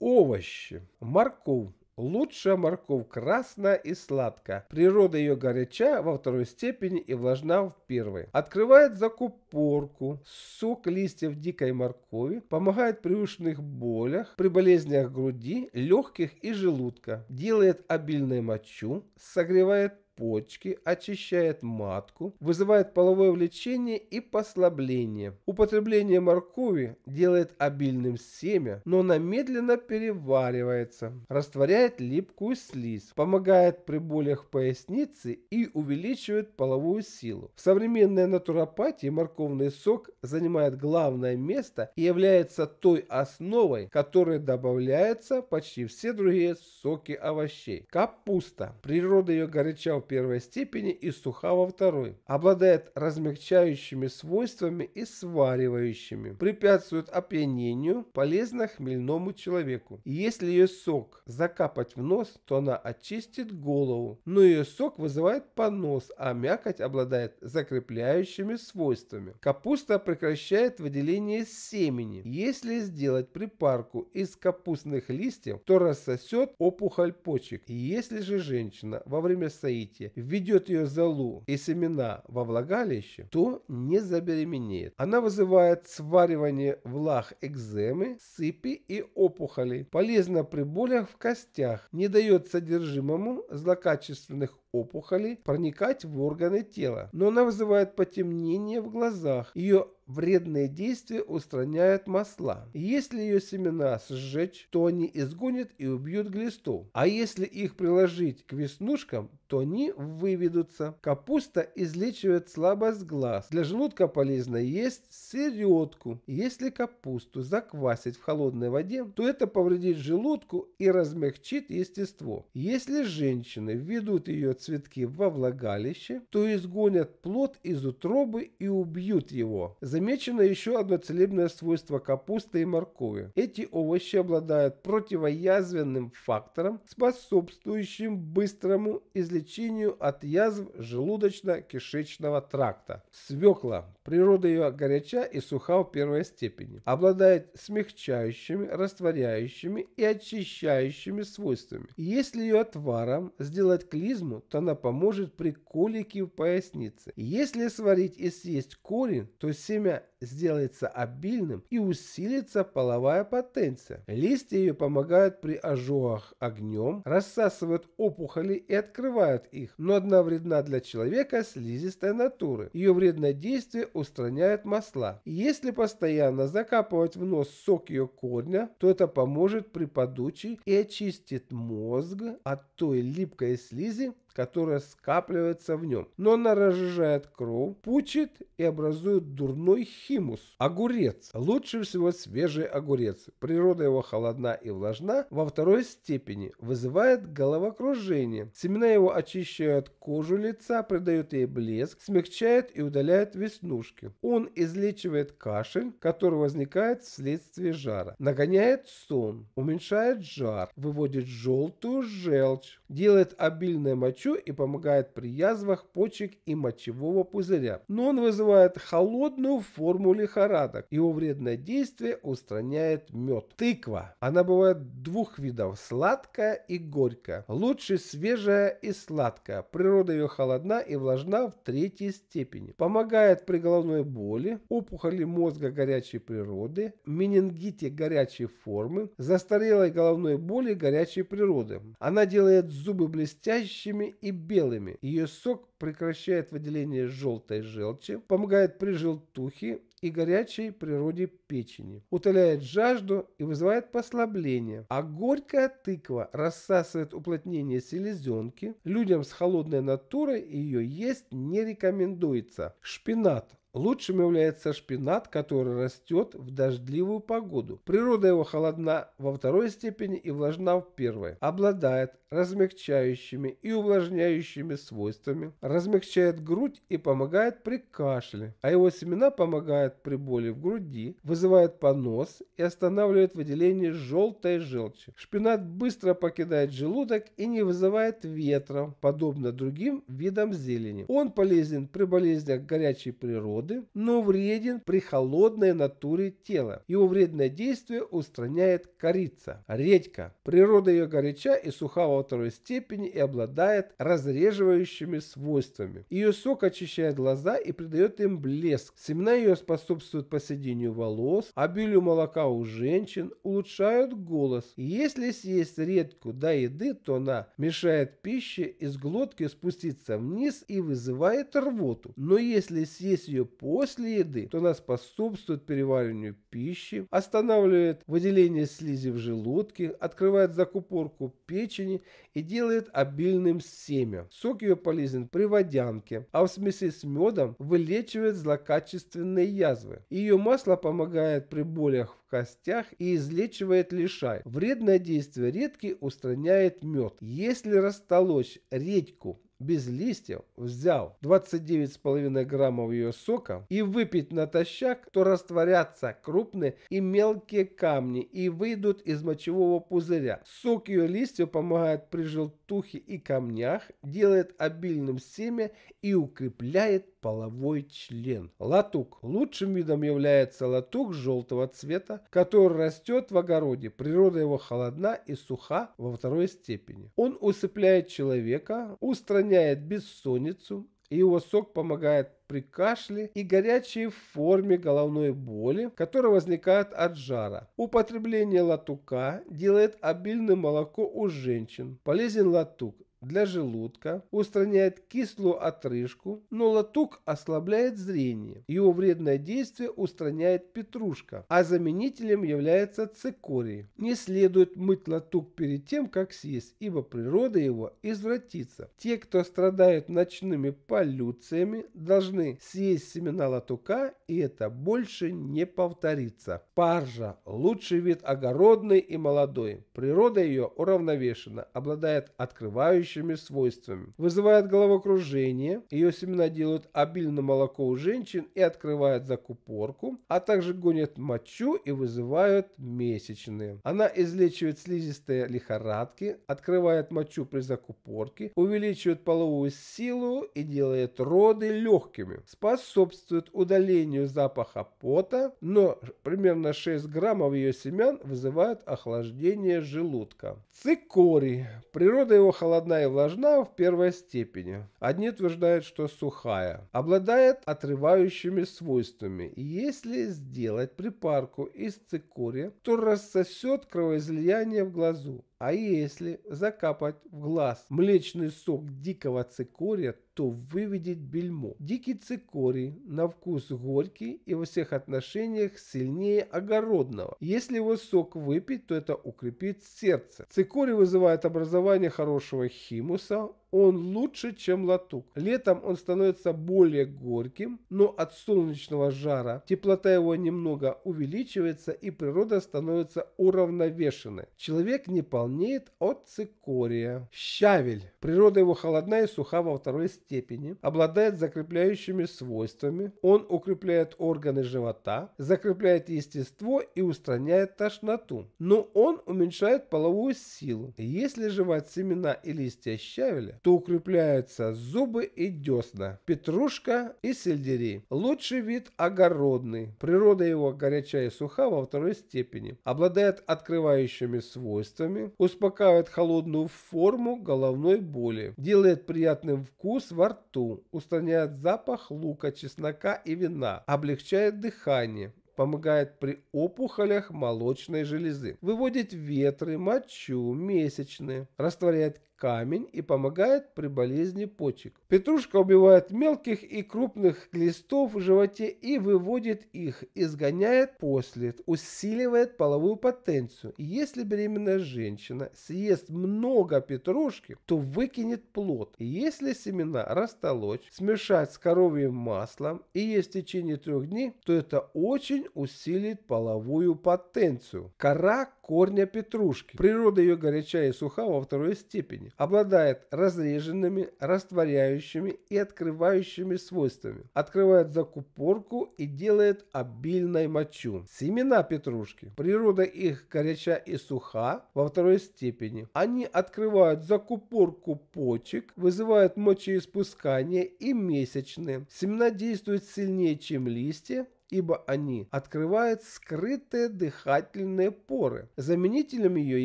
Овощи. Морковь. Лучшая морковь красная и сладкая. Природа ее горяча во второй степени и влажна в первой. Открывает закупорку. Сок листьев дикой моркови помогает при ушных болях, при болезнях груди, легких и желудка. Делает обильную мочу, согревает почки, очищает матку, вызывает половое влечение и послабление. Употребление моркови делает обильным семя, но она медленно переваривается, растворяет липкую слизь, помогает при болях поясницы и увеличивает половую силу. В современной натуропатии морковный сок занимает главное место и является той основой, которой добавляются почти все другие соки овощей. Капуста. Природа ее горяча в первой степени и суха во второй. Обладает размягчающими свойствами и сваривающими. Препятствует опьянению, полезно хмельному человеку. если ее сок закапать в нос, то она очистит голову. Но ее сок вызывает понос, а мякоть обладает закрепляющими свойствами. Капуста прекращает выделение семени. Если сделать припарку из капустных листьев, то рассосет опухоль почек. Если же женщина во время соития дети, введет ее золу и семена во влагалище, то не забеременеет. Она вызывает сваривание влаг экземы, сыпи и опухолей, полезна при болях в костях, не дает содержимому злокачественных опухоли проникать в органы тела, но она вызывает потемнение в глазах. Ее вредные действия устраняют масла. Если ее семена сжечь, то они изгонят и убьют глисту. А если их приложить к веснушкам, то они выведутся. Капуста излечивает слабость глаз. Для желудка полезно есть середку. Если капусту заквасить в холодной воде, то это повредит желудку и размягчит естество. Если женщины введут ее цветки во влагалище, то изгонят плод из утробы и убьют его. Замечено еще одно целебное свойство капусты и моркови. Эти овощи обладают противоязвенным фактором, способствующим быстрому излечению от язв желудочно-кишечного тракта. Свекла. Природа ее горяча и суха в первой степени. Обладает смягчающими, растворяющими и очищающими свойствами. Если ее отваром сделать клизму, будто она поможет при колике в пояснице. Если сварить и съесть корень, то семя сделается обильным и усилится половая потенция. Листья ее помогают при ожогах огнем, рассасывают опухоли и открывают их, но одна вредна для человека слизистой натуры. Ее вредное действие устраняет масла. если постоянно закапывать в нос сок ее корня, то это поможет при подучии и очистит мозг от той липкой слизи, которая скапливается в нем, но она разжижает кровь, пучит и образует дурной химус. Огурец. Лучше всего свежий огурец. Природа его холодна и влажна во второй степени. Вызывает головокружение. Семена его очищают кожу лица, придают ей блеск, смягчает и удаляет веснушки. Он излечивает кашель, который возникает вследствие жара. Нагоняет сон, уменьшает жар, выводит желтую желчь, делает обильное мочу еще и помогает при язвах почек и мочевого пузыря. Но он вызывает холодную форму лихорадок. Его вредное действие устраняет мед. Тыква. Она бывает двух видов – сладкая и горькая. Лучше свежая и сладкая. Природа ее холодна и влажна в третьей степени. Помогает при головной боли, опухоли мозга горячей природы, менингите горячей формы, застарелой головной боли горячей природы. Она делает зубы блестящими и белыми. Ее сок прекращает выделение желтой желчи, помогает при желтухе и горячей природе печени, утоляет жажду и вызывает послабление. А горькая тыква рассасывает уплотнение селезенки. Людям с холодной натурой ее есть не рекомендуется. Шпинат Лучшим является шпинат, который растет в дождливую погоду. Природа его холодна во второй степени и влажна в первой. Обладает размягчающими и увлажняющими свойствами, размягчает грудь и помогает при кашле, а его семена помогают при боли в груди, вызывают понос и останавливают выделение желтой желчи. Шпинат быстро покидает желудок и не вызывает ветра, подобно другим видам зелени. Он полезен при болезнях горячей природы, воды, но вреден при холодной натуре тела. Его вредное действие устраняет корица, редька. Природа ее горяча и суха во второй степени и обладает разреживающими свойствами. Ее сок очищает глаза и придает им блеск. Семена ее способствуют поседению волос, обилию молока у женщин, улучшают голос. Если съесть редку до еды, то она мешает пище из глотки спуститься вниз и вызывает рвоту. Но если съесть ее после еды, то она способствует перевариванию пищи, останавливает выделение слизи в желудке, открывает закупорку печени и делает обильным семя. Сок ее полезен при водянке, а в смеси с медом вылечивает злокачественные язвы. Ее масло помогает при болях в костях и излечивает лишай. Вредное действие редки устраняет мед. Если растолочь редьку без листьев взял 29,5 граммов ее сока и выпить натощак, то растворятся крупные и мелкие камни и выйдут из мочевого пузыря. Сок ее листьев помогает при желтке желтухе и камнях, делает обильным семя и укрепляет половой член. Латук. Лучшим видом является латук желтого цвета, который растет в огороде. Природа его холодна и суха во второй степени. Он усыпляет человека, устраняет бессонницу, и его сок помогает при кашле и горячей форме головной боли, которая возникает от жара. Употребление латука делает обильным молоко у женщин. Полезен латук для желудка, устраняет кислую отрыжку, но латук ослабляет зрение. Его вредное действие устраняет петрушка, а заменителем является цикорий. Не следует мыть латук перед тем, как съесть, ибо природа его извратится. Те, кто страдают ночными полюциями, должны съесть семена латука, и это больше не повторится. Паржа – лучший вид огородный и молодой. Природа ее уравновешена, обладает открывающей потрясающими свойствами. Вызывает головокружение, ее семена делают обильно молоко у женщин и открывают закупорку, а также гонят мочу и вызывают месячные. Она излечивает слизистые лихорадки, открывает мочу при закупорке, увеличивает половую силу и делает роды легкими. Способствует удалению запаха пота, но примерно 6 граммов ее семян вызывают охлаждение желудка. Цикорий. Природа его холодна и влажна в первой степени. Одни утверждают, что сухая. Обладает отрывающими свойствами. И если сделать припарку из цикория, то рассосет кровоизлияние в глазу. А если закапать в глаз млечный сок дикого цикория, что выведет бельмо. Дикий цикорий, на вкус горький и во всех отношениях сильнее огородного. Если его сок выпить, то это укрепит сердце. Цикорий вызывает образование хорошего химуса, он лучше, чем латук. Летом он становится более горьким, но от солнечного жара теплота его немного увеличивается и природа становится уравновешенной. Человек не полнеет от цикория. Щавель. Природа его холодна и суха во второй степени. Обладает закрепляющими свойствами. Он укрепляет органы живота, закрепляет естество и устраняет тошноту. Но он уменьшает половую силу. Если жевать семена и листья щавеля, то укрепляются зубы и десна, петрушка и сельдерей. Лучший вид огородный. Природа его горячая и суха во второй степени. Обладает открывающими свойствами, успокаивает холодную форму головной боли, делает приятным вкус во рту, устраняет запах лука, чеснока и вина, облегчает дыхание, помогает при опухолях молочной железы, выводит ветры, мочу, месячные, растворяет камень и помогает при болезни почек. Петрушка убивает мелких и крупных глистов в животе и выводит их, изгоняет после, усиливает половую потенцию. Если беременная женщина съест много петрушки, то выкинет плод. Если семена растолочь, смешать с коровьим маслом и есть в течение трех дней, то это очень усилит половую потенцию. Кора корня петрушки. Природа ее горяча и суха во второй степени. Обладает разреженными, растворяющими и открывающими свойствами. Открывает закупорку и делает обильной мочу. Семена петрушки. Природа их горяча и суха во второй степени. Они открывают закупорку почек, вызывают мочеиспускание и месячные. Семена действуют сильнее, чем листья, ибо они открывают скрытые дыхательные поры. Заменителем ее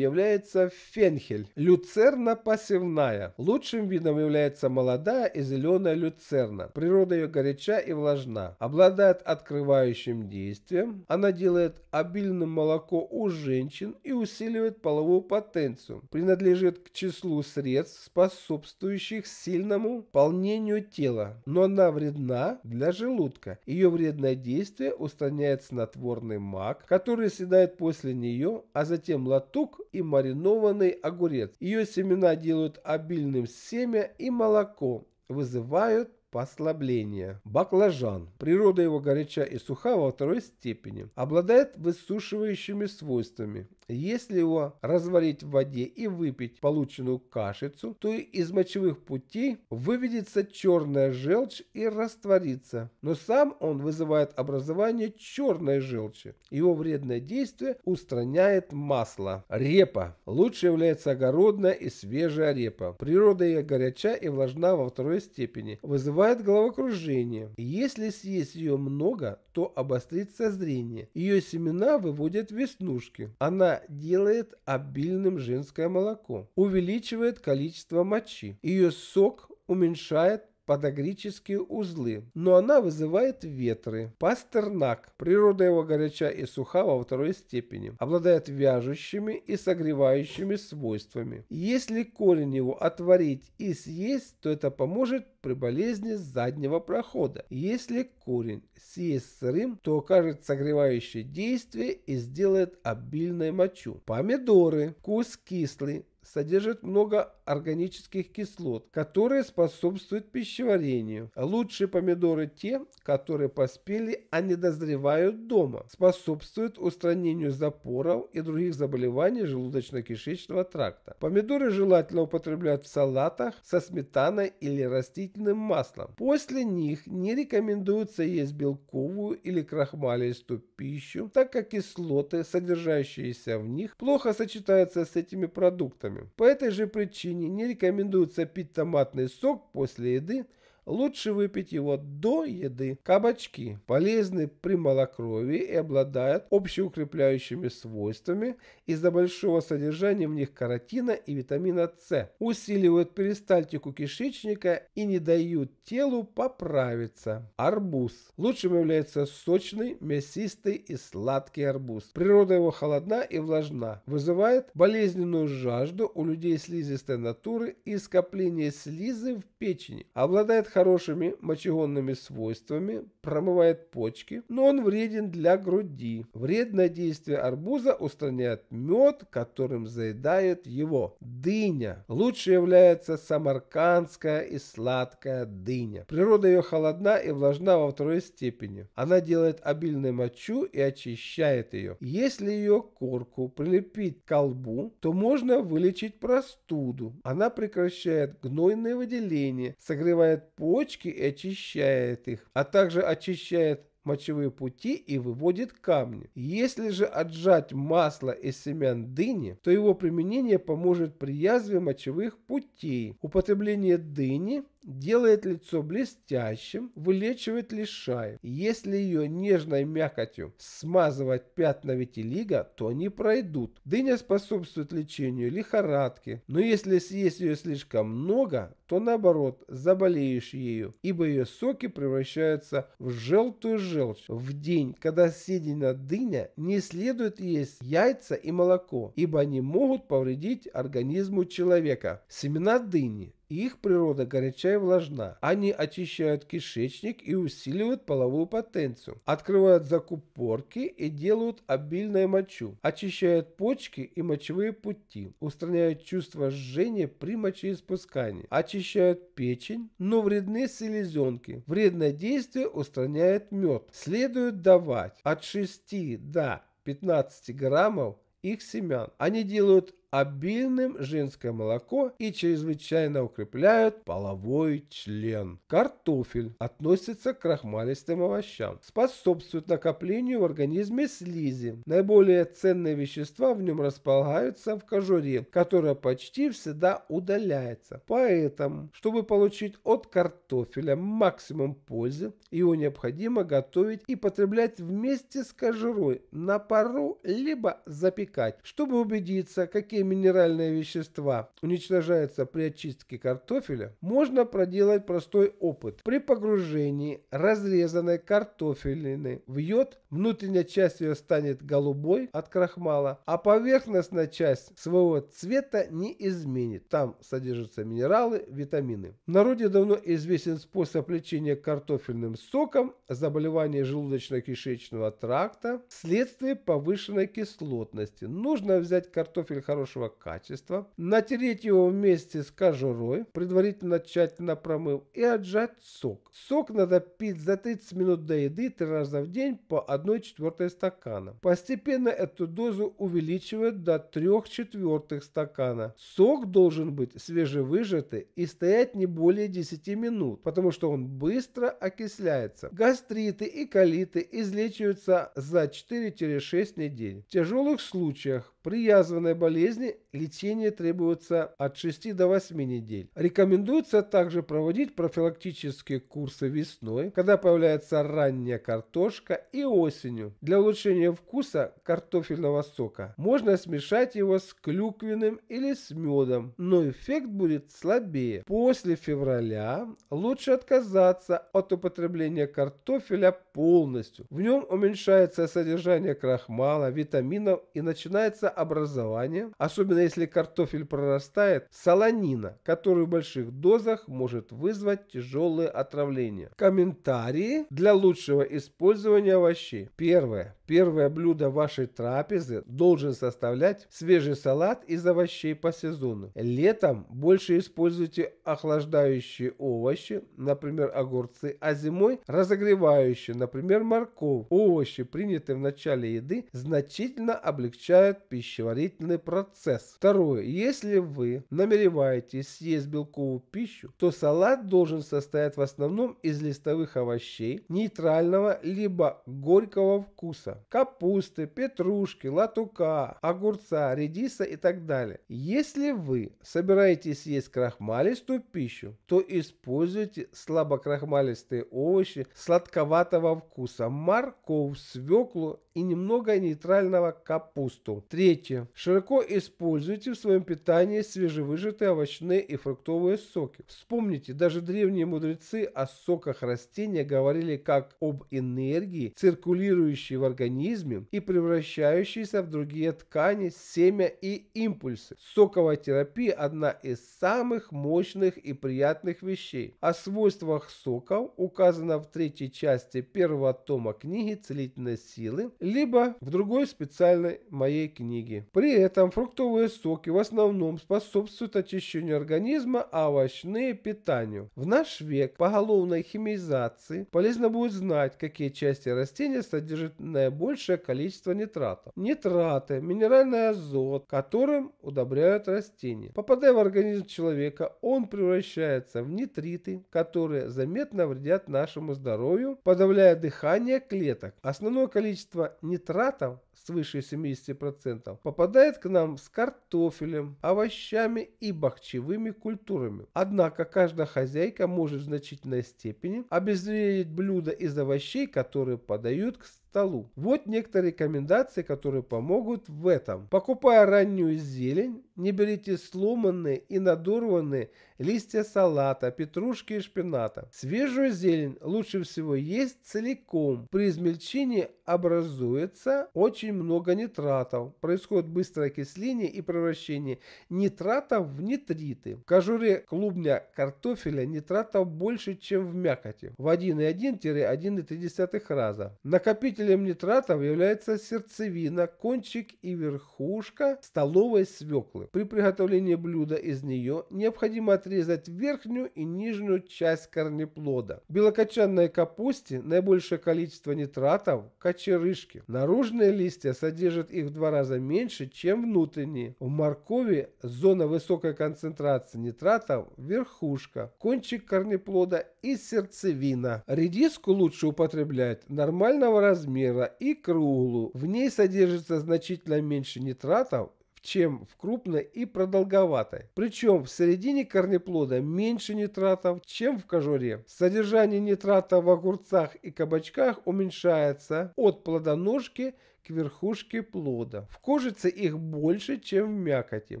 является фенхель, люцерна пассивная. Лучшим видом является молодая и зеленая люцерна. Природа ее горяча и влажна, обладает открывающим действием. Она делает обильным молоко у женщин и усиливает половую потенцию. Принадлежит к числу средств, способствующих сильному полнению тела, но она вредна для желудка. Ее вредное действие действие устраняет снотворный мак, который съедает после нее, а затем латук и маринованный огурец. Ее семена делают обильным семя и молоко, вызывают послабление. Баклажан. Природа его горяча и суха во второй степени. Обладает высушивающими свойствами. Если его разварить в воде и выпить полученную кашицу, то из мочевых путей выведется черная желчь и растворится. Но сам он вызывает образование черной желчи. Его вредное действие устраняет масло. Репа. Лучше является огородная и свежая репа. Природа ее горяча и влажна во второй степени. Вызывает головокружение. Если съесть ее много, то обострится зрение. Ее семена выводят веснушки. Она делает обильным женское молоко, увеличивает количество мочи. Ее сок уменьшает подагрические узлы, но она вызывает ветры. Пастернак. Природа его горяча и суха во второй степени. Обладает вяжущими и согревающими свойствами. Если корень его отварить и съесть, то это поможет при болезни заднего прохода. Если корень съесть сырым, то окажет согревающее действие и сделает обильной мочу. Помидоры. Вкус кислый. Содержит много органических кислот, которые способствуют пищеварению. Лучшие помидоры те, которые поспели, а не дозревают дома. Способствуют устранению запоров и других заболеваний желудочно-кишечного тракта. Помидоры желательно употреблять в салатах со сметаной или растительным маслом. После них не рекомендуется есть белковую или крахмалистую пищу, так как кислоты, содержащиеся в них, плохо сочетаются с этими продуктами. По этой же причине не рекомендуется пить томатный сок после еды Лучше выпить его до еды. Кабачки полезны при малокровии и обладают общеукрепляющими свойствами из-за большого содержания в них каротина и витамина С. Усиливают перистальтику кишечника и не дают телу поправиться. Арбуз. Лучшим является сочный, мясистый и сладкий арбуз. Природа его холодна и влажна. Вызывает болезненную жажду у людей слизистой натуры и скопление слизи в печени. Обладает хорошими мочегонными свойствами, промывает почки, но он вреден для груди. Вредное действие арбуза устраняет мед, которым заедает его. Дыня. Лучше является самаркандская и сладкая дыня. Природа ее холодна и влажна во второй степени. Она делает обильную мочу и очищает ее. Если ее корку прилепить к колбу, то можно вылечить простуду. Она прекращает гнойные выделения, согревает почки, почки и очищает их, а также очищает мочевые пути и выводит камни. Если же отжать масло из семян дыни, то его применение поможет при язве мочевых путей. Употребление дыни делает лицо блестящим, вылечивает лишаев. Если ее нежной мякотью смазывать пятна витилига, то они пройдут. Дыня способствует лечению лихорадки, но если съесть ее слишком много, то наоборот заболеешь ею, ибо ее соки превращаются в желтую желчь. В день, когда съедена дыня, не следует есть яйца и молоко, ибо они могут повредить организму человека. Семена дыни их природа горяча и влажна. Они очищают кишечник и усиливают половую потенцию, открывают закупорки и делают обильное мочу, очищают почки и мочевые пути, устраняют чувство жжения при мочеиспускании, очищают печень, но вредны селезенки. Вредное действие устраняет мед. Следует давать от 6 до 15 граммов их семян. Они делают обильным женское молоко и чрезвычайно укрепляют половой член. Картофель относится к крахмалистым овощам, способствует накоплению в организме слизи. Наиболее ценные вещества в нем располагаются в кожуре, которая почти всегда удаляется. Поэтому, чтобы получить от картофеля максимум пользы, его необходимо готовить и потреблять вместе с кожурой на пару либо запекать, чтобы убедиться, какие минеральные вещества уничтожаются при очистке картофеля, можно проделать простой опыт. При погружении разрезанной картофелины в йод внутренняя часть ее станет голубой от крахмала, а поверхностная часть своего цвета не изменит. Там содержатся минералы, витамины. В народе давно известен способ лечения картофельным соком заболевания желудочно-кишечного тракта вследствие повышенной кислотности. Нужно взять картофель хорошего хорошего качества, натереть его вместе с кожурой, предварительно тщательно промыв, и отжать сок. Сок надо пить за 30 минут до еды три раза в день по 1 четвертой стакана. Постепенно эту дозу увеличивают до 3 четвертых стакана. Сок должен быть свежевыжатый и стоять не более 10 минут, потому что он быстро окисляется. Гастриты и колиты излечиваются за 4-6 недель. В тяжелых случаях при язвенной болезни лечение требуется от 6 до 8 недель. Рекомендуется также проводить профилактические курсы весной, когда появляется ранняя картошка и осенью. Для улучшения вкуса картофельного сока можно смешать его с клюквенным или с медом, но эффект будет слабее. После февраля лучше отказаться от употребления картофеля полностью. В нем уменьшается содержание крахмала, витаминов и начинается образования, особенно если картофель прорастает, солонина, который в больших дозах может вызвать тяжелые отравления. Комментарии для лучшего использования овощей. Первое. Первое блюдо вашей трапезы должен составлять свежий салат из овощей по сезону. Летом больше используйте охлаждающие овощи, например, огурцы, а зимой разогревающие, например, морковь. Овощи, принятые в начале еды, значительно облегчают пищеварительный процесс. Второе. Если вы намереваетесь съесть белковую пищу, то салат должен состоять в основном из листовых овощей, нейтрального либо горького вкуса капусты, петрушки, латука, огурца, редиса и так далее. Если вы собираетесь есть крахмалистую пищу, то используйте слабокрахмалистые овощи сладковатого вкуса, морковь, свеклу и немного нейтрального капусту. Третье. Широко используйте в своем питании свежевыжатые овощные и фруктовые соки. Вспомните, даже древние мудрецы о соках растения говорили как об энергии, циркулирующей в организме, организме и превращающиеся в другие ткани, семя и импульсы. Соковая терапия – одна из самых мощных и приятных вещей. О свойствах соков указано в третьей части первого тома книги «Целительные силы», либо в другой специальной моей книге. При этом фруктовые соки в основном способствуют очищению организма, а овощные – питанию. В наш век поголовной химизации полезно будет знать, какие части растения содержат наиболее наибольшее количество нитратов. Нитраты – минеральный азот, которым удобряют растения. Попадая в организм человека, он превращается в нитриты, которые заметно вредят нашему здоровью, подавляя дыхание клеток. Основное количество нитратов свыше 70%, попадает к нам с картофелем, овощами и бахчевыми культурами. Однако каждая хозяйка может в значительной степени обезвредить блюда из овощей, которые подают к столу. Вот некоторые рекомендации, которые помогут в этом. Покупая раннюю зелень, не берите сломанные и надорванные листья салата, петрушки и шпината. Свежую зелень лучше всего есть целиком. При измельчении образуется очень много нитратов. Происходит быстрое окисление и превращение нитратов в нитриты. В кожуре клубня картофеля нитратов больше, чем в мякоти. В 1,1-1,3 раза. Накопителем нитратов является сердцевина, кончик и верхушка столовой свеклы. При приготовлении блюда из нее необходимо отрезать верхнюю и нижнюю часть корнеплода. В белокочанной капусте наибольшее количество нитратов – кочерышки. Наружные листья содержат их в два раза меньше, чем внутренние. В моркови зона высокой концентрации нитратов – верхушка, кончик корнеплода и сердцевина. Редиску лучше употреблять нормального размера и круглую. В ней содержится значительно меньше нитратов чем в крупной и продолговатой. Причем в середине корнеплода меньше нитратов, чем в кожуре. Содержание нитратов в огурцах и кабачках уменьшается от плодоножки к верхушке плода. В кожице их больше, чем в мякоти,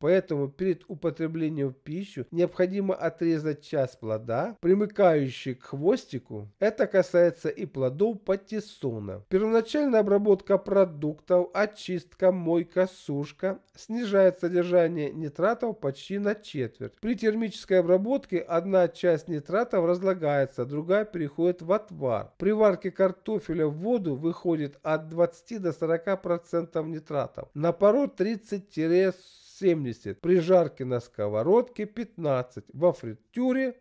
поэтому перед употреблением в пищу необходимо отрезать часть плода, примыкающий к хвостику. Это касается и плодов патиссона. Первоначальная обработка продуктов, очистка, мойка, сушка снижает содержание нитратов почти на четверть. При термической обработке одна часть нитратов разлагается, другая переходит в отвар. При варке картофеля в воду выходит от 20 до 40 40% нитратов, на пару 30-70%, при жарке на сковородке 15%, во фритюре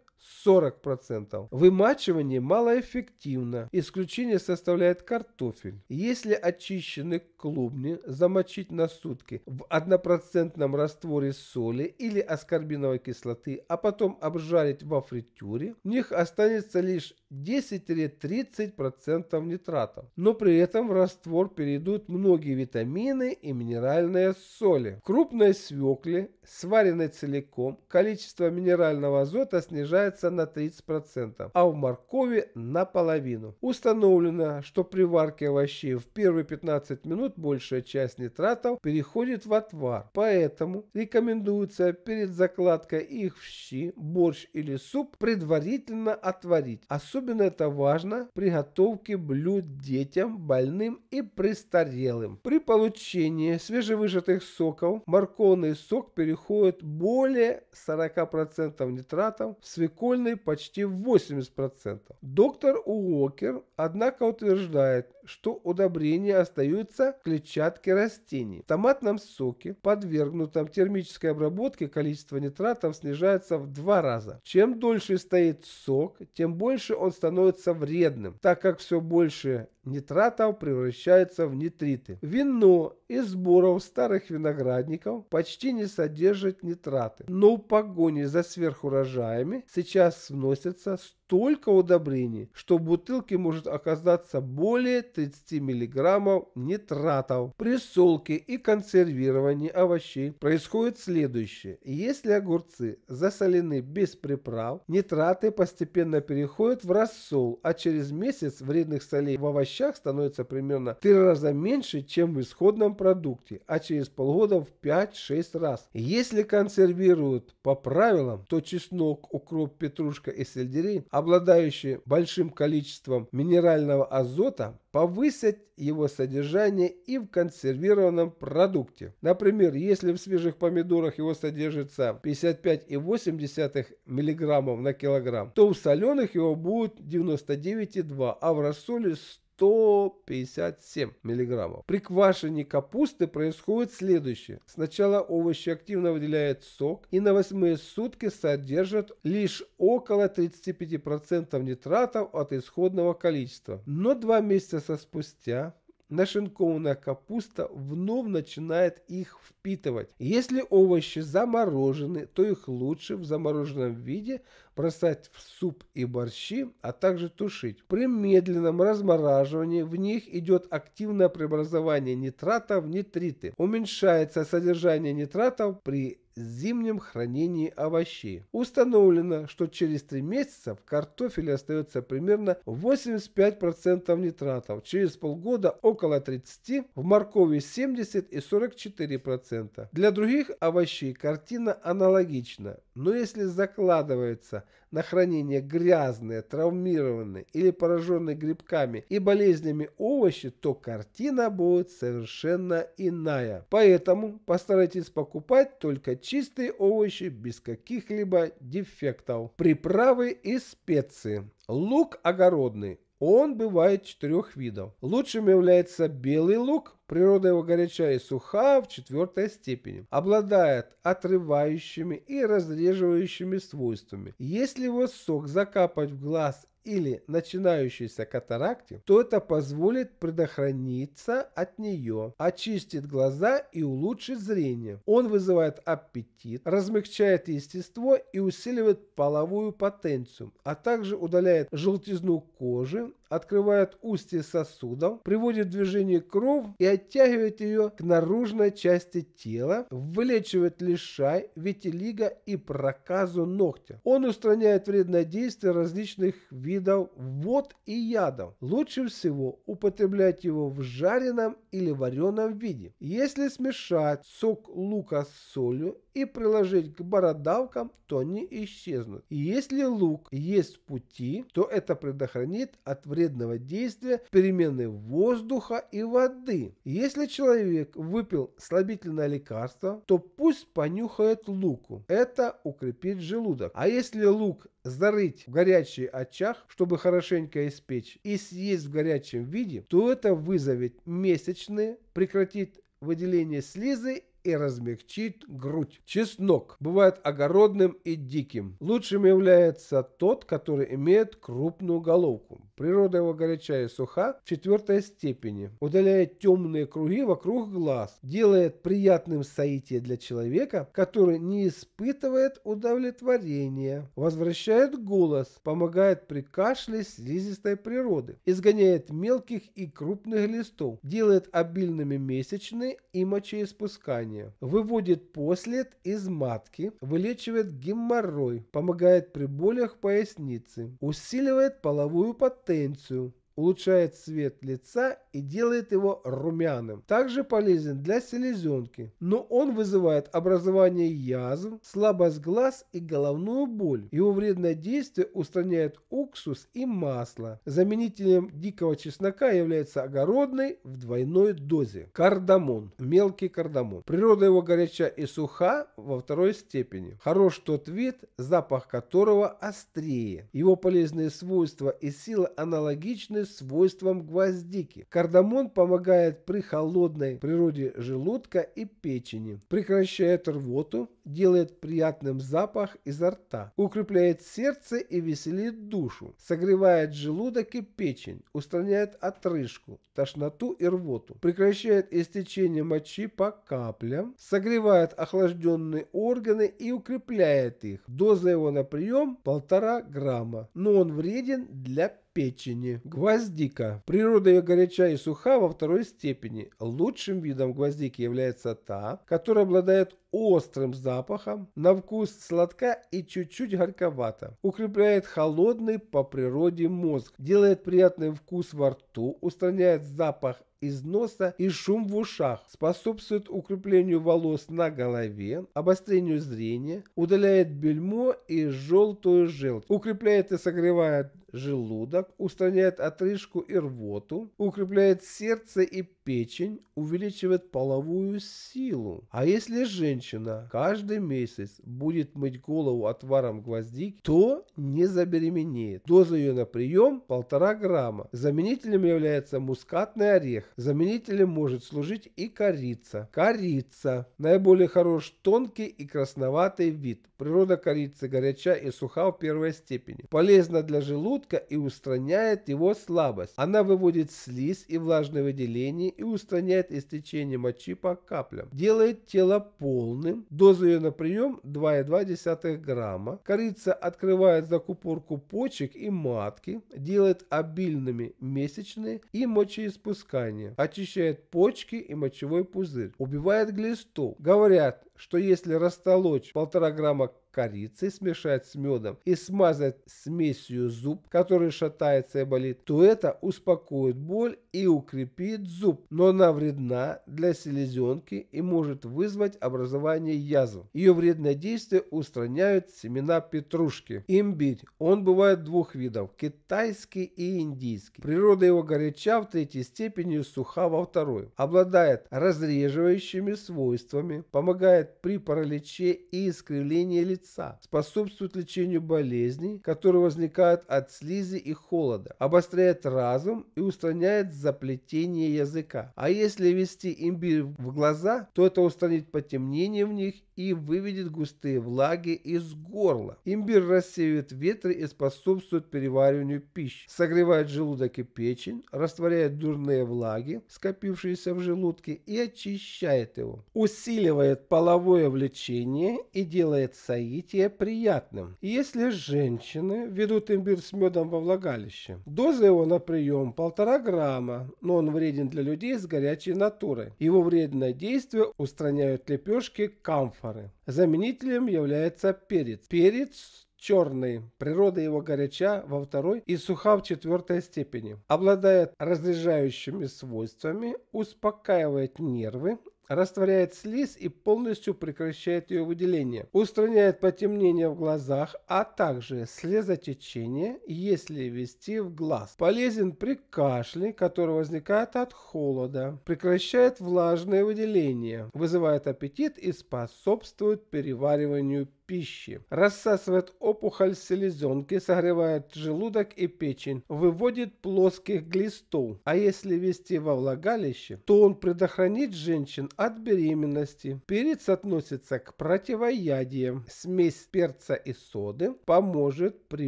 40%. Вымачивание малоэффективно. Исключение составляет картофель. Если очищены клубни замочить на сутки в однопроцентном растворе соли или аскорбиновой кислоты, а потом обжарить во фритюре, в них останется лишь 10 или 30% нитратов. Но при этом в раствор перейдут многие витамины и минеральные соли. В крупной свекле, сваренной целиком, количество минерального азота снижается на 30%, а в моркови наполовину. Установлено, что при варке овощей в первые 15 минут большая часть нитратов переходит в отвар, поэтому рекомендуется перед закладкой их в щи, борщ или суп предварительно отварить, особенно Особенно это важно при готовке блюд детям, больным и престарелым. При получении свежевыжатых соков морковный сок переходит более 40% нитратов, свекольный почти 80%. Доктор Уокер, однако, утверждает, что удобрения остаются в клетчатке растений. В томатном соке, подвергнутом термической обработке, количество нитратов снижается в два раза. Чем дольше стоит сок, тем больше он становится вредным, так как все больше нитратов превращается в нитриты. Вино из сборов старых виноградников почти не содержит нитраты, но в погоне за сверхурожаями сейчас вносятся 100 столько удобрений, что в бутылке может оказаться более 30 мг нитратов. При солке и консервировании овощей происходит следующее. Если огурцы засолены без приправ, нитраты постепенно переходят в рассол, а через месяц вредных солей в овощах становится примерно в 3 раза меньше, чем в исходном продукте, а через полгода в 5-6 раз. Если консервируют по правилам, то чеснок, укроп, петрушка и сельдерей – обладающие большим количеством минерального азота, повысят его содержание и в консервированном продукте. Например, если в свежих помидорах его содержится 55,8 мг на килограмм, то в соленых его будет 99,2, а в рассоле 100 157 миллиграммов При квашении капусты происходит следующее. Сначала овощи активно выделяют сок и на восьмые сутки содержат лишь около 35% нитратов от исходного количества. Но два месяца со спустя нашинкованная капуста вновь начинает их впитывать. Если овощи заморожены, то их лучше в замороженном виде бросать в суп и борщи, а также тушить. При медленном размораживании в них идет активное преобразование нитратов в нитриты. Уменьшается содержание нитратов при зимнем хранении овощей. Установлено, что через 3 месяца в картофеле остается примерно 85% нитратов, через полгода около 30%, в моркови 70% и 44%. Для других овощей картина аналогична. Но если закладывается на хранение грязные, травмированные или пораженные грибками и болезнями овощи, то картина будет совершенно иная. Поэтому постарайтесь покупать только чистые овощи без каких-либо дефектов. Приправы и специи. Лук огородный он бывает четырех видов. Лучшим является белый лук, природа его горячая и суха в четвертой степени. Обладает отрывающими и разреживающими свойствами. Если его сок закапать в глаз или начинающейся катаракте, то это позволит предохраниться от нее, очистит глаза и улучшит зрение. Он вызывает аппетит, размягчает естество и усиливает половую потенцию, а также удаляет желтизну кожи открывает устье сосудов, приводит в движение кровь и оттягивает ее к наружной части тела, вылечивает лишай, витилиго и проказу ногтя. Он устраняет вредное действие различных видов вод и ядов. Лучше всего употреблять его в жареном или вареном виде. Если смешать сок лука с солью и приложить к бородавкам, то они исчезнут. И если лук есть в пути, то это предохранит от вредного действия перемены воздуха и воды. Если человек выпил слабительное лекарство, то пусть понюхает луку. Это укрепит желудок. А если лук зарыть в горячий очаг, чтобы хорошенько испечь, и съесть в горячем виде, то это вызовет месячные, прекратит выделение слизы и размягчит грудь. Чеснок бывает огородным и диким. Лучшим является тот, который имеет крупную головку. Природа его горячая и суха в четвертой степени, удаляет темные круги вокруг глаз, делает приятным соитие для человека, который не испытывает удовлетворения, возвращает голос, помогает при кашле слизистой природы, изгоняет мелких и крупных листов, делает обильными месячные и мочеиспускания, выводит послед из матки, вылечивает геморрой, помогает при болях поясницы, усиливает половую потенцию, stay in soon. улучшает цвет лица и делает его румяным. Также полезен для селезенки, но он вызывает образование язв, слабость глаз и головную боль. Его вредное действие устраняет уксус и масло. Заменителем дикого чеснока является огородный в двойной дозе. Кардамон. Мелкий кардамон. Природа его горяча и суха во второй степени. Хорош тот вид, запах которого острее. Его полезные свойства и сила аналогичны свойством гвоздики. Кардамон помогает при холодной природе желудка и печени, прекращает рвоту, делает приятным запах изо рта, укрепляет сердце и веселит душу, согревает желудок и печень, устраняет отрыжку, тошноту и рвоту, прекращает истечение мочи по каплям, согревает охлажденные органы и укрепляет их. Доза его на прием 1,5 грамма, но он вреден для печени. Гвоздика. Природа ее горяча и суха во второй степени. Лучшим видом гвоздики является та, которая обладает острым запахом, на вкус сладка и чуть-чуть горьковато. Укрепляет холодный по природе мозг, делает приятный вкус во рту, устраняет запах из носа и шум в ушах, способствует укреплению волос на голове, обострению зрения, удаляет бельмо и желтую желчь, укрепляет и согревает желудок, устраняет отрыжку и рвоту, укрепляет сердце и печень, увеличивает половую силу. А если женщина каждый месяц будет мыть голову отваром гвоздик, то не забеременеет. Доза ее на прием полтора грамма. Заменителем является мускатный орех. Заменителем может служить и корица. Корица. Наиболее хорош тонкий и красноватый вид. Природа корицы горяча и суха в первой степени. Полезна для желудка желудка и устраняет его слабость. Она выводит слизь и влажные выделения и устраняет истечение мочи по каплям. Делает тело полным. Доза ее на прием 2,2 грамма. Корица открывает закупорку почек и матки. Делает обильными месячные и мочеиспускания. Очищает почки и мочевой пузырь. Убивает глисту. Говорят, что если растолочь полтора грамма корицы, смешать с медом и смазать смесью зуб, который шатается и болит, то это успокоит боль и укрепит зуб, но она вредна для селезенки и может вызвать образование язв. Ее вредное действие устраняют семена петрушки. Имбирь. Он бывает двух видов – китайский и индийский. Природа его горяча в третьей степени, суха во второй. Обладает разреживающими свойствами, помогает возникает при параличе и искривлении лица, способствует лечению болезней, которые возникают от слизи и холода, обостряет разум и устраняет заплетение языка. А если ввести имбирь в глаза, то это устранит потемнение в них и выведет густые влаги из горла. Имбирь рассеивает ветры и способствует перевариванию пищи, согревает желудок и печень, растворяет дурные влаги, скопившиеся в желудке, и очищает его. Усиливает половое влечение и делает соитие приятным. Если женщины ведут имбирь с медом во влагалище, доза его на прием полтора грамма, но он вреден для людей с горячей натурой. Его вредное действие устраняют лепешки камфора фарфоры. Заменителем является перец. Перец черный, природа его горяча во второй и суха в четвертой степени. Обладает разряжающими свойствами, успокаивает нервы, растворяет слизь и полностью прекращает ее выделение, устраняет потемнение в глазах, а также слезотечение, если ввести в глаз. Полезен при кашле, который возникает от холода, прекращает влажное выделение, вызывает аппетит и способствует перевариванию пищи, рассасывает опухоль селезенки, согревает желудок и печень, выводит плоских глистов. А если вести во влагалище, то он предохранит женщин от беременности. Перец относится к противоядиям. Смесь перца и соды поможет при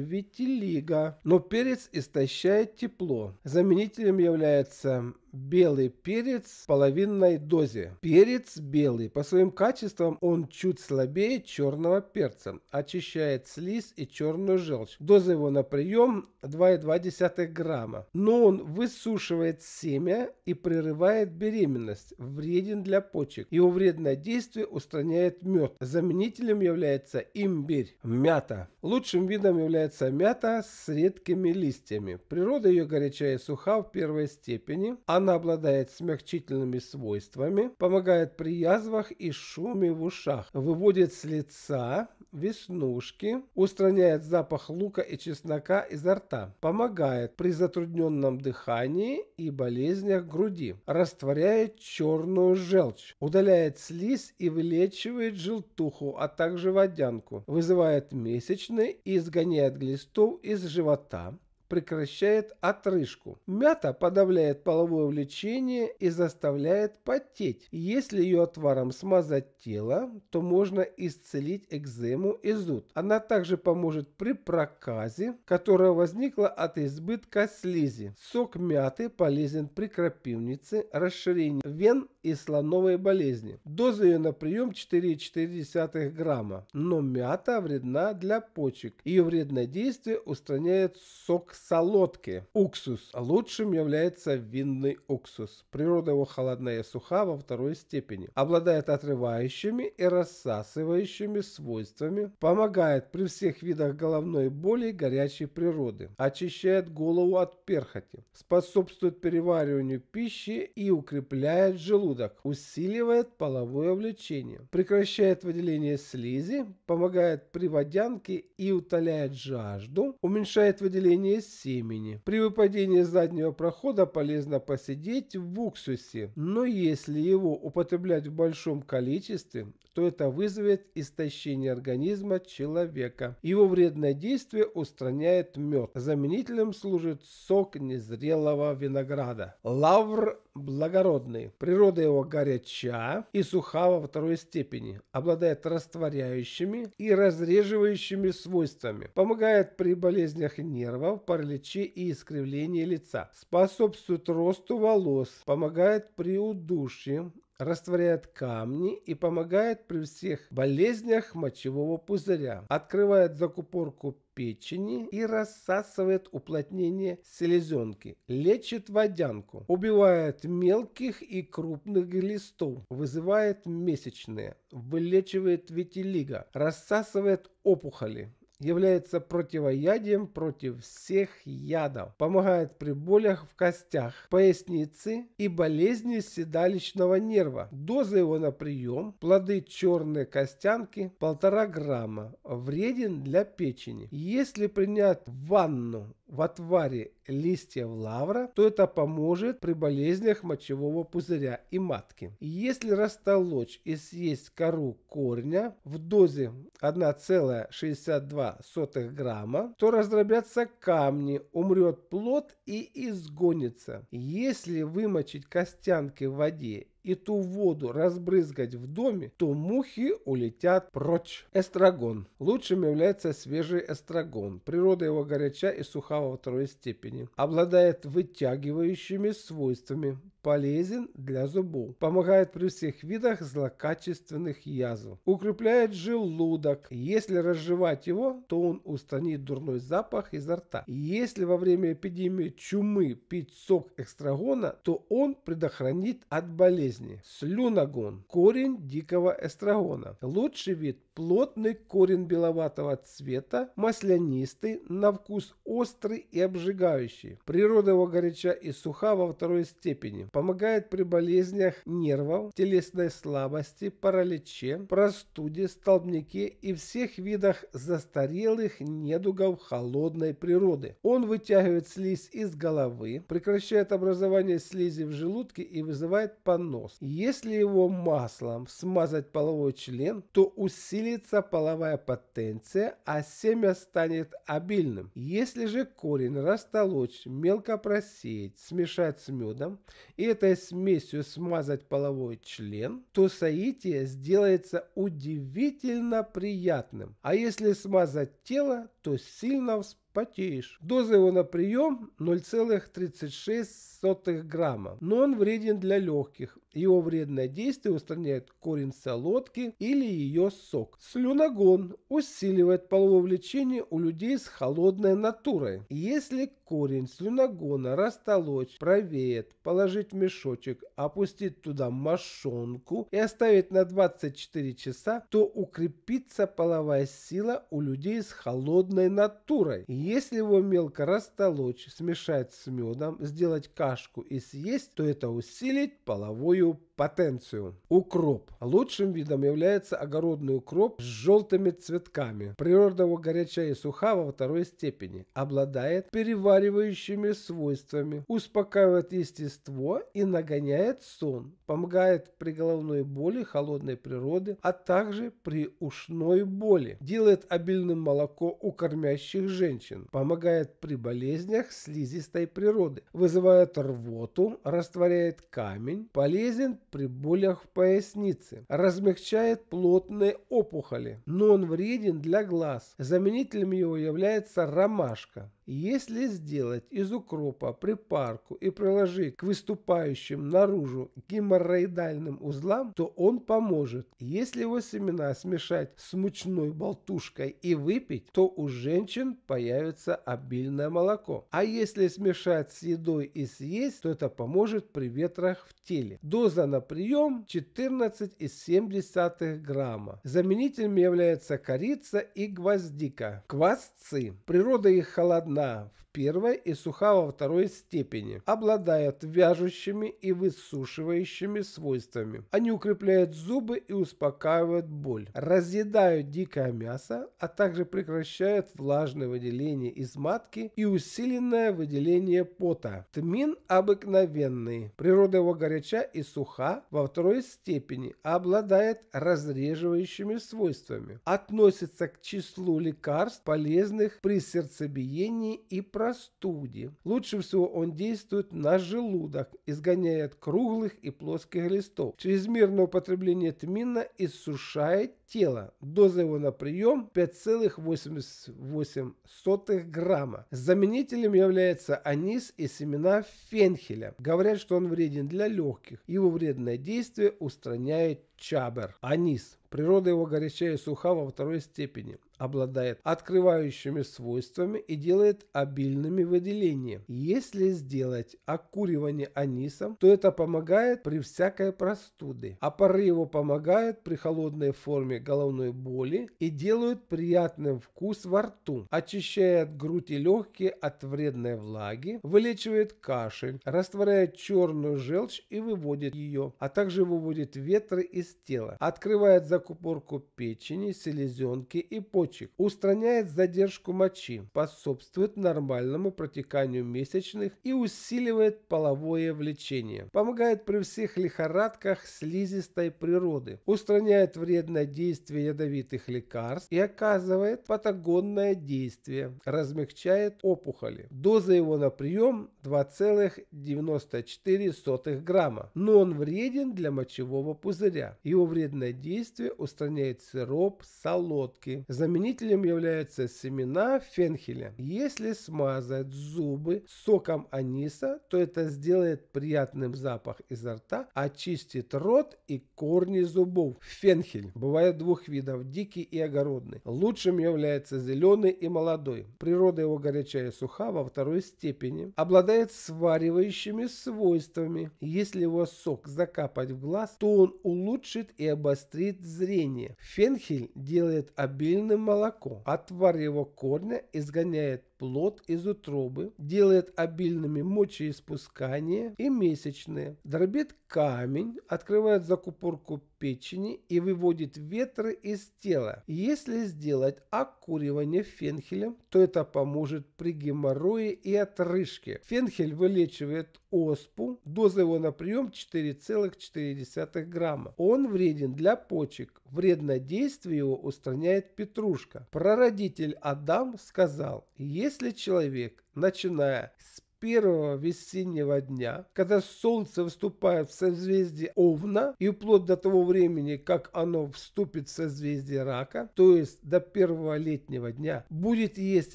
витилиго. Но перец истощает тепло. Заменителем является белый перец в половинной дозе. Перец белый. По своим качествам он чуть слабее черного перца. Очищает слизь и черную желчь. Доза его на прием 2,2 грамма. Но он высушивает семя и прерывает беременность. Вреден для почек. Его вредное действие устраняет мед. Заменителем является имбирь, мята. Лучшим видом является мята с редкими листьями. Природа ее горячая и суха в первой степени. Она она обладает смягчительными свойствами, помогает при язвах и шуме в ушах, выводит с лица веснушки, устраняет запах лука и чеснока изо рта, помогает при затрудненном дыхании и болезнях груди, растворяет черную желчь, удаляет слизь и вылечивает желтуху, а также водянку, вызывает месячные и изгоняет глистов из живота, прекращает отрыжку. Мята подавляет половое влечение и заставляет потеть. Если ее отваром смазать тело, то можно исцелить экзему и зуд. Она также поможет при проказе, которая возникла от избытка слизи. Сок мяты полезен при крапивнице, расширении вен и слоновой болезни. Доза ее на прием 4,4 грамма, но мята вредна для почек. Ее вредное действие устраняет сок солодки. Уксус. Лучшим является винный уксус. Природа его холодная и суха во второй степени. Обладает отрывающими и рассасывающими свойствами. Помогает при всех видах головной боли и горячей природы. Очищает голову от перхоти. Способствует перевариванию пищи и укрепляет желудок. Усиливает половое влечение. Прекращает выделение слизи. Помогает при водянке и утоляет жажду. Уменьшает выделение из семени. При выпадении заднего прохода полезно посидеть в уксусе, но если его употреблять в большом количестве, то это вызовет истощение организма человека. Его вредное действие устраняет мед. Заменителем служит сок незрелого винограда. Лавр благородный. Природа его горяча и суха во второй степени, обладает растворяющими и разреживающими свойствами, помогает при болезнях нервов, параличе и искривлении лица, способствует росту волос, помогает при удушье, растворяет камни и помогает при всех болезнях мочевого пузыря, открывает закупорку печени и рассасывает уплотнение селезенки, лечит водянку, убивает мелких и крупных глистов, вызывает месячные, вылечивает витилиго, рассасывает опухоли, является противоядием против всех ядов, помогает при болях в костях, пояснице и болезни седалищного нерва. Доза его на прием – плоды черной костянки полтора грамма, вреден для печени. Если принять ванну в отваре листьев лавра, то это поможет при болезнях мочевого пузыря и матки. Если растолочь и съесть кору корня в дозе 1,62 грамма, то раздробятся камни, умрет плод и изгонится. Если вымочить костянки в воде и ту воду разбрызгать в доме, то мухи улетят прочь. Эстрагон. Лучшим является свежий эстрагон. Природа его горяча и суха во второй степени. Обладает вытягивающими свойствами полезен для зубов, помогает при всех видах злокачественных язв, укрепляет желудок. Если разжевать его, то он устранит дурной запах изо рта. Если во время эпидемии чумы пить сок эстрагона, то он предохранит от болезни. Слюногон – корень дикого эстрагона. Лучший вид плотный корень беловатого цвета, маслянистый, на вкус острый и обжигающий. Природа его горяча и суха во второй степени. Помогает при болезнях нервов, телесной слабости, параличе, простуде, столбнике и всех видах застарелых недугов холодной природы. Он вытягивает слизь из головы, прекращает образование слизи в желудке и вызывает понос. Если его маслом смазать половой член, то усиливает усилится половая потенция, а семя станет обильным. Если же корень растолочь, мелко просеять, смешать с медом и этой смесью смазать половой член, то соитие сделается удивительно приятным. А если смазать тело, то сильно вспотеешь. Доза его на прием 0,36 грамма, но он вреден для легких, его вредное действие устраняет корень солодки или ее сок. Слюногон усиливает половое влечение у людей с холодной натурой. Если корень слюногона растолочь, провеет, положить в мешочек, опустить туда мошонку и оставить на 24 часа, то укрепится половая сила у людей с холодной натурой. Если его мелко растолочь, смешать с медом, сделать кашку и съесть, то это усилит половую you потенцию. Укроп. Лучшим видом является огородный укроп с желтыми цветками, природного горяча и суха во второй степени. Обладает переваривающими свойствами, успокаивает естество и нагоняет сон, помогает при головной боли холодной природы, а также при ушной боли. Делает обильным молоко у кормящих женщин, помогает при болезнях слизистой природы, вызывает рвоту, растворяет камень, полезен при болях в пояснице, размягчает плотные опухоли, но он вреден для глаз. Заменителем его является ромашка. Если сделать из укропа припарку и приложить к выступающим наружу геморроидальным узлам, то он поможет. Если его семена смешать с мучной болтушкой и выпить, то у женщин появится обильное молоко. А если смешать с едой и съесть, то это поможет при ветрах в теле. Доза на прием 14,7 грамма. Заменителем является корица и гвоздика. Квасцы. Природа их холодная na первой и суха во второй степени, обладает вяжущими и высушивающими свойствами. Они укрепляют зубы и успокаивают боль, разъедают дикое мясо, а также прекращают влажное выделение из матки и усиленное выделение пота. Тмин обыкновенный, природа его горяча и суха во второй степени, обладает разреживающими свойствами, относится к числу лекарств, полезных при сердцебиении и проблемах простуде. Лучше всего он действует на желудок, изгоняя от круглых и плоских листов. Чрезмерное употребление тмина иссушает тело. Доза его на прием 5,88 грамма. Заменителем является анис и семена фенхеля. Говорят, что он вреден для легких. Его вредное действие устраняет чабер, анис. Природа его горячая и суха во второй степени, обладает открывающими свойствами и делает обильными выделения. Если сделать окуривание анисом, то это помогает при всякой простуде, а пары его помогают при холодной форме головной боли и делают приятным вкус во рту, очищает грудь и легкие от вредной влаги, вылечивает кашель, растворяет черную желчь и выводит ее, а также выводит ветры из тела, открывает закон как уборку печени, селезенки и почек, устраняет задержку мочи, способствует нормальному протеканию месячных и усиливает половое влечение, помогает при всех лихорадках слизистой природы, устраняет вредное действие ядовитых лекарств и оказывает патагонное действие, размягчает опухоли. Доза его на прием 2,94 грамма, но он вреден для мочевого пузыря. Его вредное действие устраняет сироп солодки. Заменителем являются семена фенхеля. Если смазать зубы соком аниса, то это сделает приятным запах изо рта, очистит рот и корни зубов. Фенхель бывает двух видов, дикий и огородный. Лучшим является зеленый и молодой. Природа его горячая и суха во второй степени. Обладает сваривающими свойствами. Если его сок закапать в глаз, то он улучшит и обострит зрение зрения. Фенхель делает обильным молоко. Отвар его корня изгоняет плод из утробы, делает обильными мочеиспускание и месячные, дробит камень, открывает закупорку печени и выводит ветры из тела. Если сделать окуривание фенхелем, то это поможет при геморрое и отрыжке. Фенхель вылечивает оспу, доза его на прием 4,4 грамма. Он вреден для почек, Вредное действие его устраняет Петрушка. Прародитель Адам сказал, если человек, начиная с первого весеннего дня, когда солнце вступает в созвездие Овна и вплоть до того времени, как оно вступит в созвездие Рака, то есть до первого летнего дня, будет есть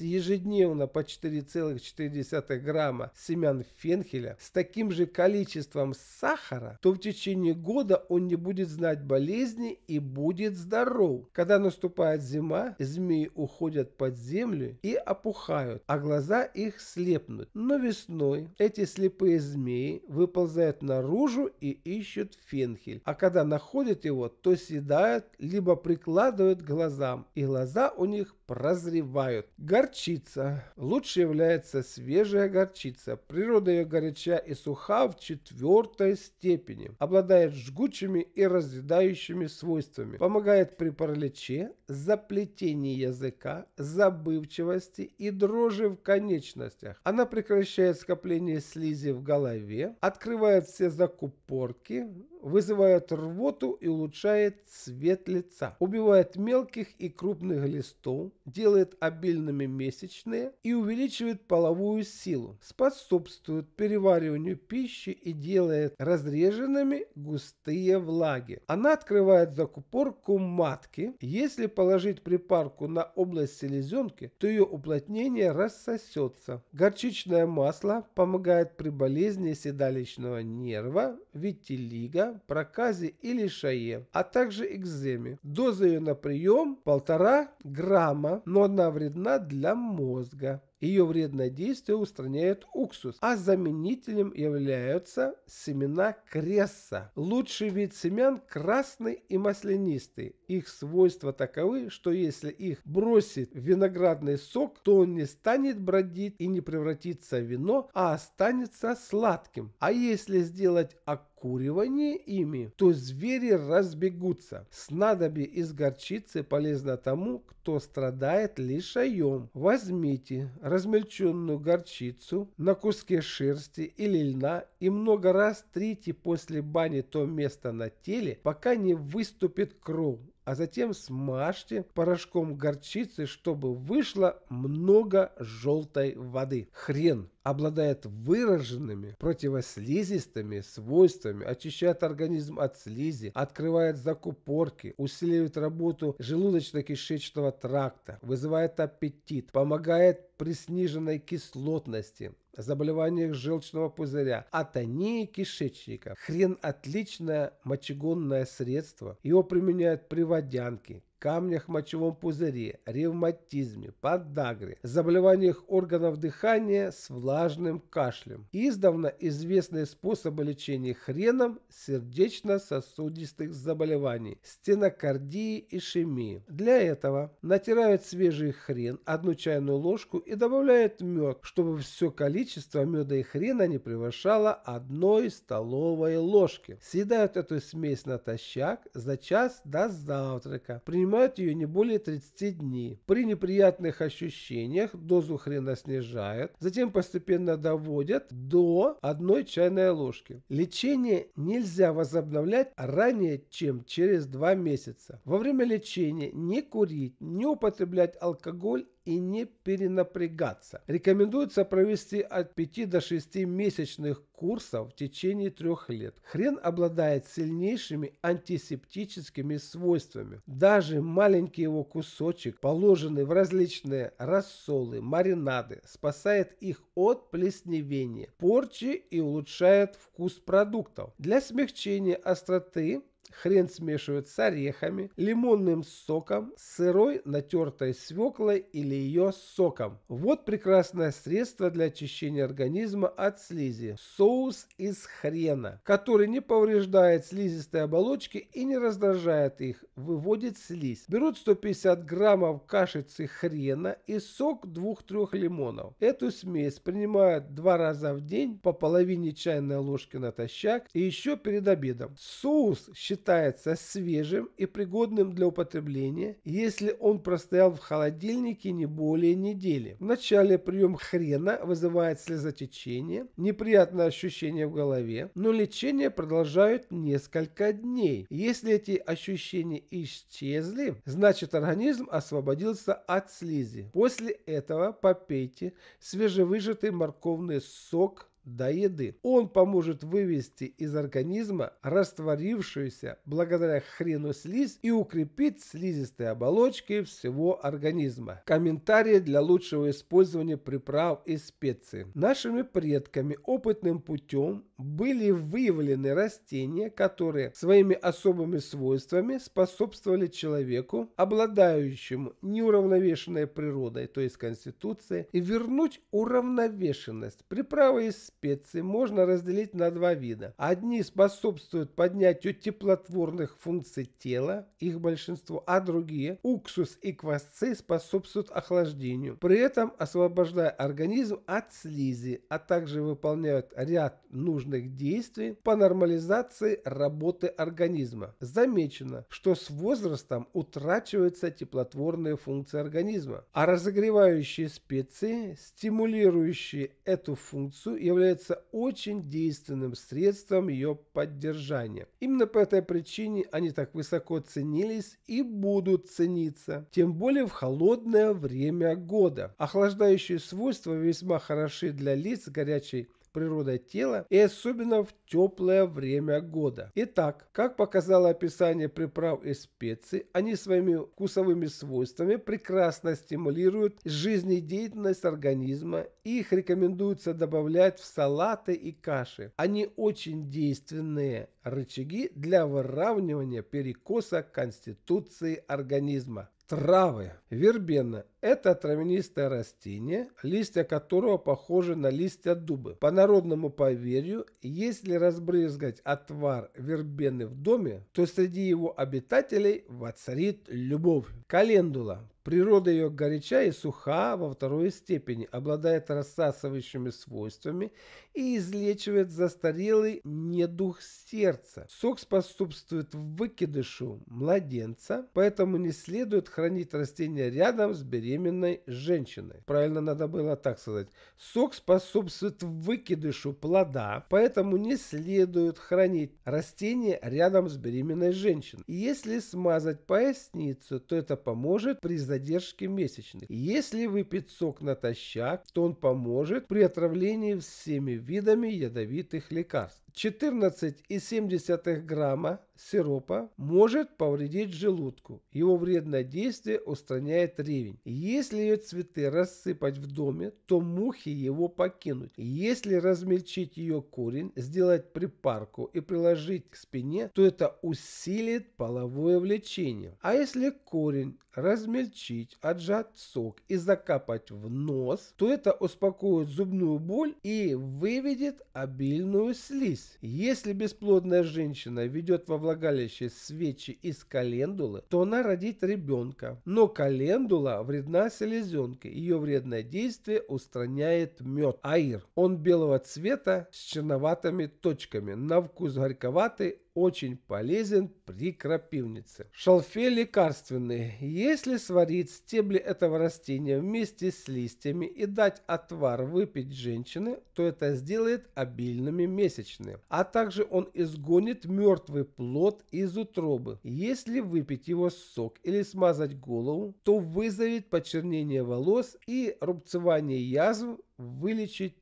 ежедневно по 4,4 грамма семян фенхеля с таким же количеством сахара, то в течение года он не будет знать болезни и будет здоров. Когда наступает зима, змеи уходят под землю и опухают, а глаза их слепнут. Но весной Весной эти слепые змеи выползают наружу и ищут фенхель, а когда находят его, то съедают, либо прикладывают к глазам, и глаза у них прозревают. Горчица. Лучше является свежая горчица. Природа ее горяча и суха в четвертой степени. Обладает жгучими и разъедающими свойствами. Помогает при параличе, заплетении языка, забывчивости и дрожи в конечностях. Она прекращает скопление слизи в голове, открывает все закупорки, вызывает рвоту и улучшает цвет лица, убивает мелких и крупных листов, делает обильными месячные и увеличивает половую силу, способствует перевариванию пищи и делает разреженными густые влаги. Она открывает закупорку матки. Если положить припарку на область селезенки, то ее уплотнение рассосется. Горчичное масло помогает при болезни седалищного нерва, витилига. СЗА, проказе или шае, а также экземе. Доза ее на прием 1,5 грамма, но она вредна для мозга. Ее вредное действие устраняет уксус, а заменителем являются семена кресса. Лучший вид семян красный и маслянистый. Их свойства таковы, что если их бросить в виноградный сок, то он не станет бродить и не превратится в вино, а останется сладким. А если сделать окуривание ими, то звери разбегутся. Снадобье из горчицы полезно тому, кто страдает лишаем. Возьмите, размельченную горчицу на куске шерсти или льна и много раз трите после бани то место на теле, пока не выступит кровь, а затем смажьте порошком горчицы, чтобы вышло много желтой воды. Хрен обладает выраженными противослизистыми свойствами, очищает организм от слизи, открывает закупорки, усиливает работу желудочно-кишечного тракта, вызывает аппетит, помогает при сниженной кислотности, заболеваниях желчного пузыря, атонии кишечника. Хрен отличное мочегонное средство. Его применяют при водянке, камнях в мочевом пузыре, ревматизме, подагре, заболеваниях органов дыхания с влажным кашлем. Издавна известные способы лечения хреном сердечно-сосудистых заболеваний, стенокардии и ишемии. Для этого натирают свежий хрен, одну чайную ложку и добавляют мед, чтобы все количество меда и хрена не превышало одной столовой ложки. Съедают эту смесь натощак за час до завтрака. Принимают принимают ее не более 30 дней. При неприятных ощущениях дозу хрена снижают, затем постепенно доводят до одной чайной ложки. Лечение нельзя возобновлять ранее, чем через 2 месяца. Во время лечения не курить, не употреблять алкоголь и не перенапрягаться. Рекомендуется провести от 5 до 6 месячных курсов в течение трех лет. Хрен обладает сильнейшими антисептическими свойствами. Даже маленький его кусочек, положенный в различные рассолы, маринады, спасает их от плесневения, порчи и улучшает вкус продуктов. Для смягчения остроты Хрен смешивают с орехами, лимонным соком, сырой натертой свеклой или ее соком. Вот прекрасное средство для очищения организма от слизи. Соус из хрена, который не повреждает слизистые оболочки и не раздражает их, выводит слизь. Берут 150 граммов кашицы хрена и сок 2-3 лимонов. Эту смесь принимают два раза в день по половине чайной ложки натощак и еще перед обедом. Соус считается считается свежим и пригодным для употребления, если он простоял в холодильнике не более недели. Вначале прием хрена вызывает слезотечение, неприятное ощущение в голове, но лечение продолжают несколько дней. Если эти ощущения исчезли, значит организм освободился от слизи. После этого попейте свежевыжатый морковный сок до еды. Он поможет вывести из организма растворившуюся благодаря хрену слизь и укрепит слизистые оболочки всего организма. Комментарии для лучшего использования приправ и специй. Нашими предками опытным путем были выявлены растения, которые своими особыми свойствами способствовали человеку, обладающему неуравновешенной природой, то есть конституцией, и вернуть уравновешенность. Приправы из специй специй можно разделить на два вида. Одни способствуют поднятию теплотворных функций тела, их большинство, а другие – уксус и квасцы способствуют охлаждению, при этом освобождая организм от слизи, а также выполняют ряд нужных действий по нормализации работы организма. Замечено, что с возрастом утрачиваются теплотворные функции организма, а разогревающие специи, стимулирующие эту функцию, являются являются очень действенным средством ее поддержания. Именно по этой причине они так высоко ценились и будут цениться, тем более в холодное время года. Охлаждающие свойства весьма хороши для лиц горячей природа тела и особенно в теплое время года. Итак, как показало описание приправ и специй, они своими вкусовыми свойствами прекрасно стимулируют жизнедеятельность организма и их рекомендуется добавлять в салаты и каши. Они очень действенные рычаги для выравнивания перекоса конституции организма. Травы. Вербена это травянистое растение, листья которого похожи на листья дуба. По народному поверью, если разбрызгать отвар вербены в доме, то среди его обитателей воцарит любовь. Календула Природа ее горяча и суха во второй степени, обладает рассасывающими свойствами и излечивает застарелый недух сердца. Сок способствует выкидышу младенца, поэтому не следует хранить растение рядом с беременностью беременной женщиной. Правильно надо было так сказать. Сок способствует выкидышу плода, поэтому не следует хранить растение рядом с беременной женщиной. если смазать поясницу, то это поможет при задержке месячных. Если выпить сок натощак, то он поможет при отравлении всеми видами ядовитых лекарств. 14,7 грамма сиропа может повредить желудку. Его вредное действие устраняет ревень. Если ее цветы рассыпать в доме, то мухи его покинут. Если размельчить ее корень, сделать припарку и приложить к спине, то это усилит половое влечение. А если корень размельчить, отжать сок и закапать в нос, то это успокоит зубную боль и выведет обильную слизь. Согласитесь, если бесплодная женщина ведет во влагалище свечи из календулы, то она родит ребенка. Но календула вредна селезенке, ее вредное действие устраняет мед. Аир. Он белого цвета с черноватыми точками, на вкус горьковатый, очень полезен при крапивнице. Шалфей лекарственный. Если сварить стебли этого растения вместе с листьями и дать отвар выпить женщины, то это сделает обильными месячные. А также он изгонит мертвый плод из утробы. Если выпить его сок или смазать голову, то вызовет почернение волос и рубцевание язв, вылечить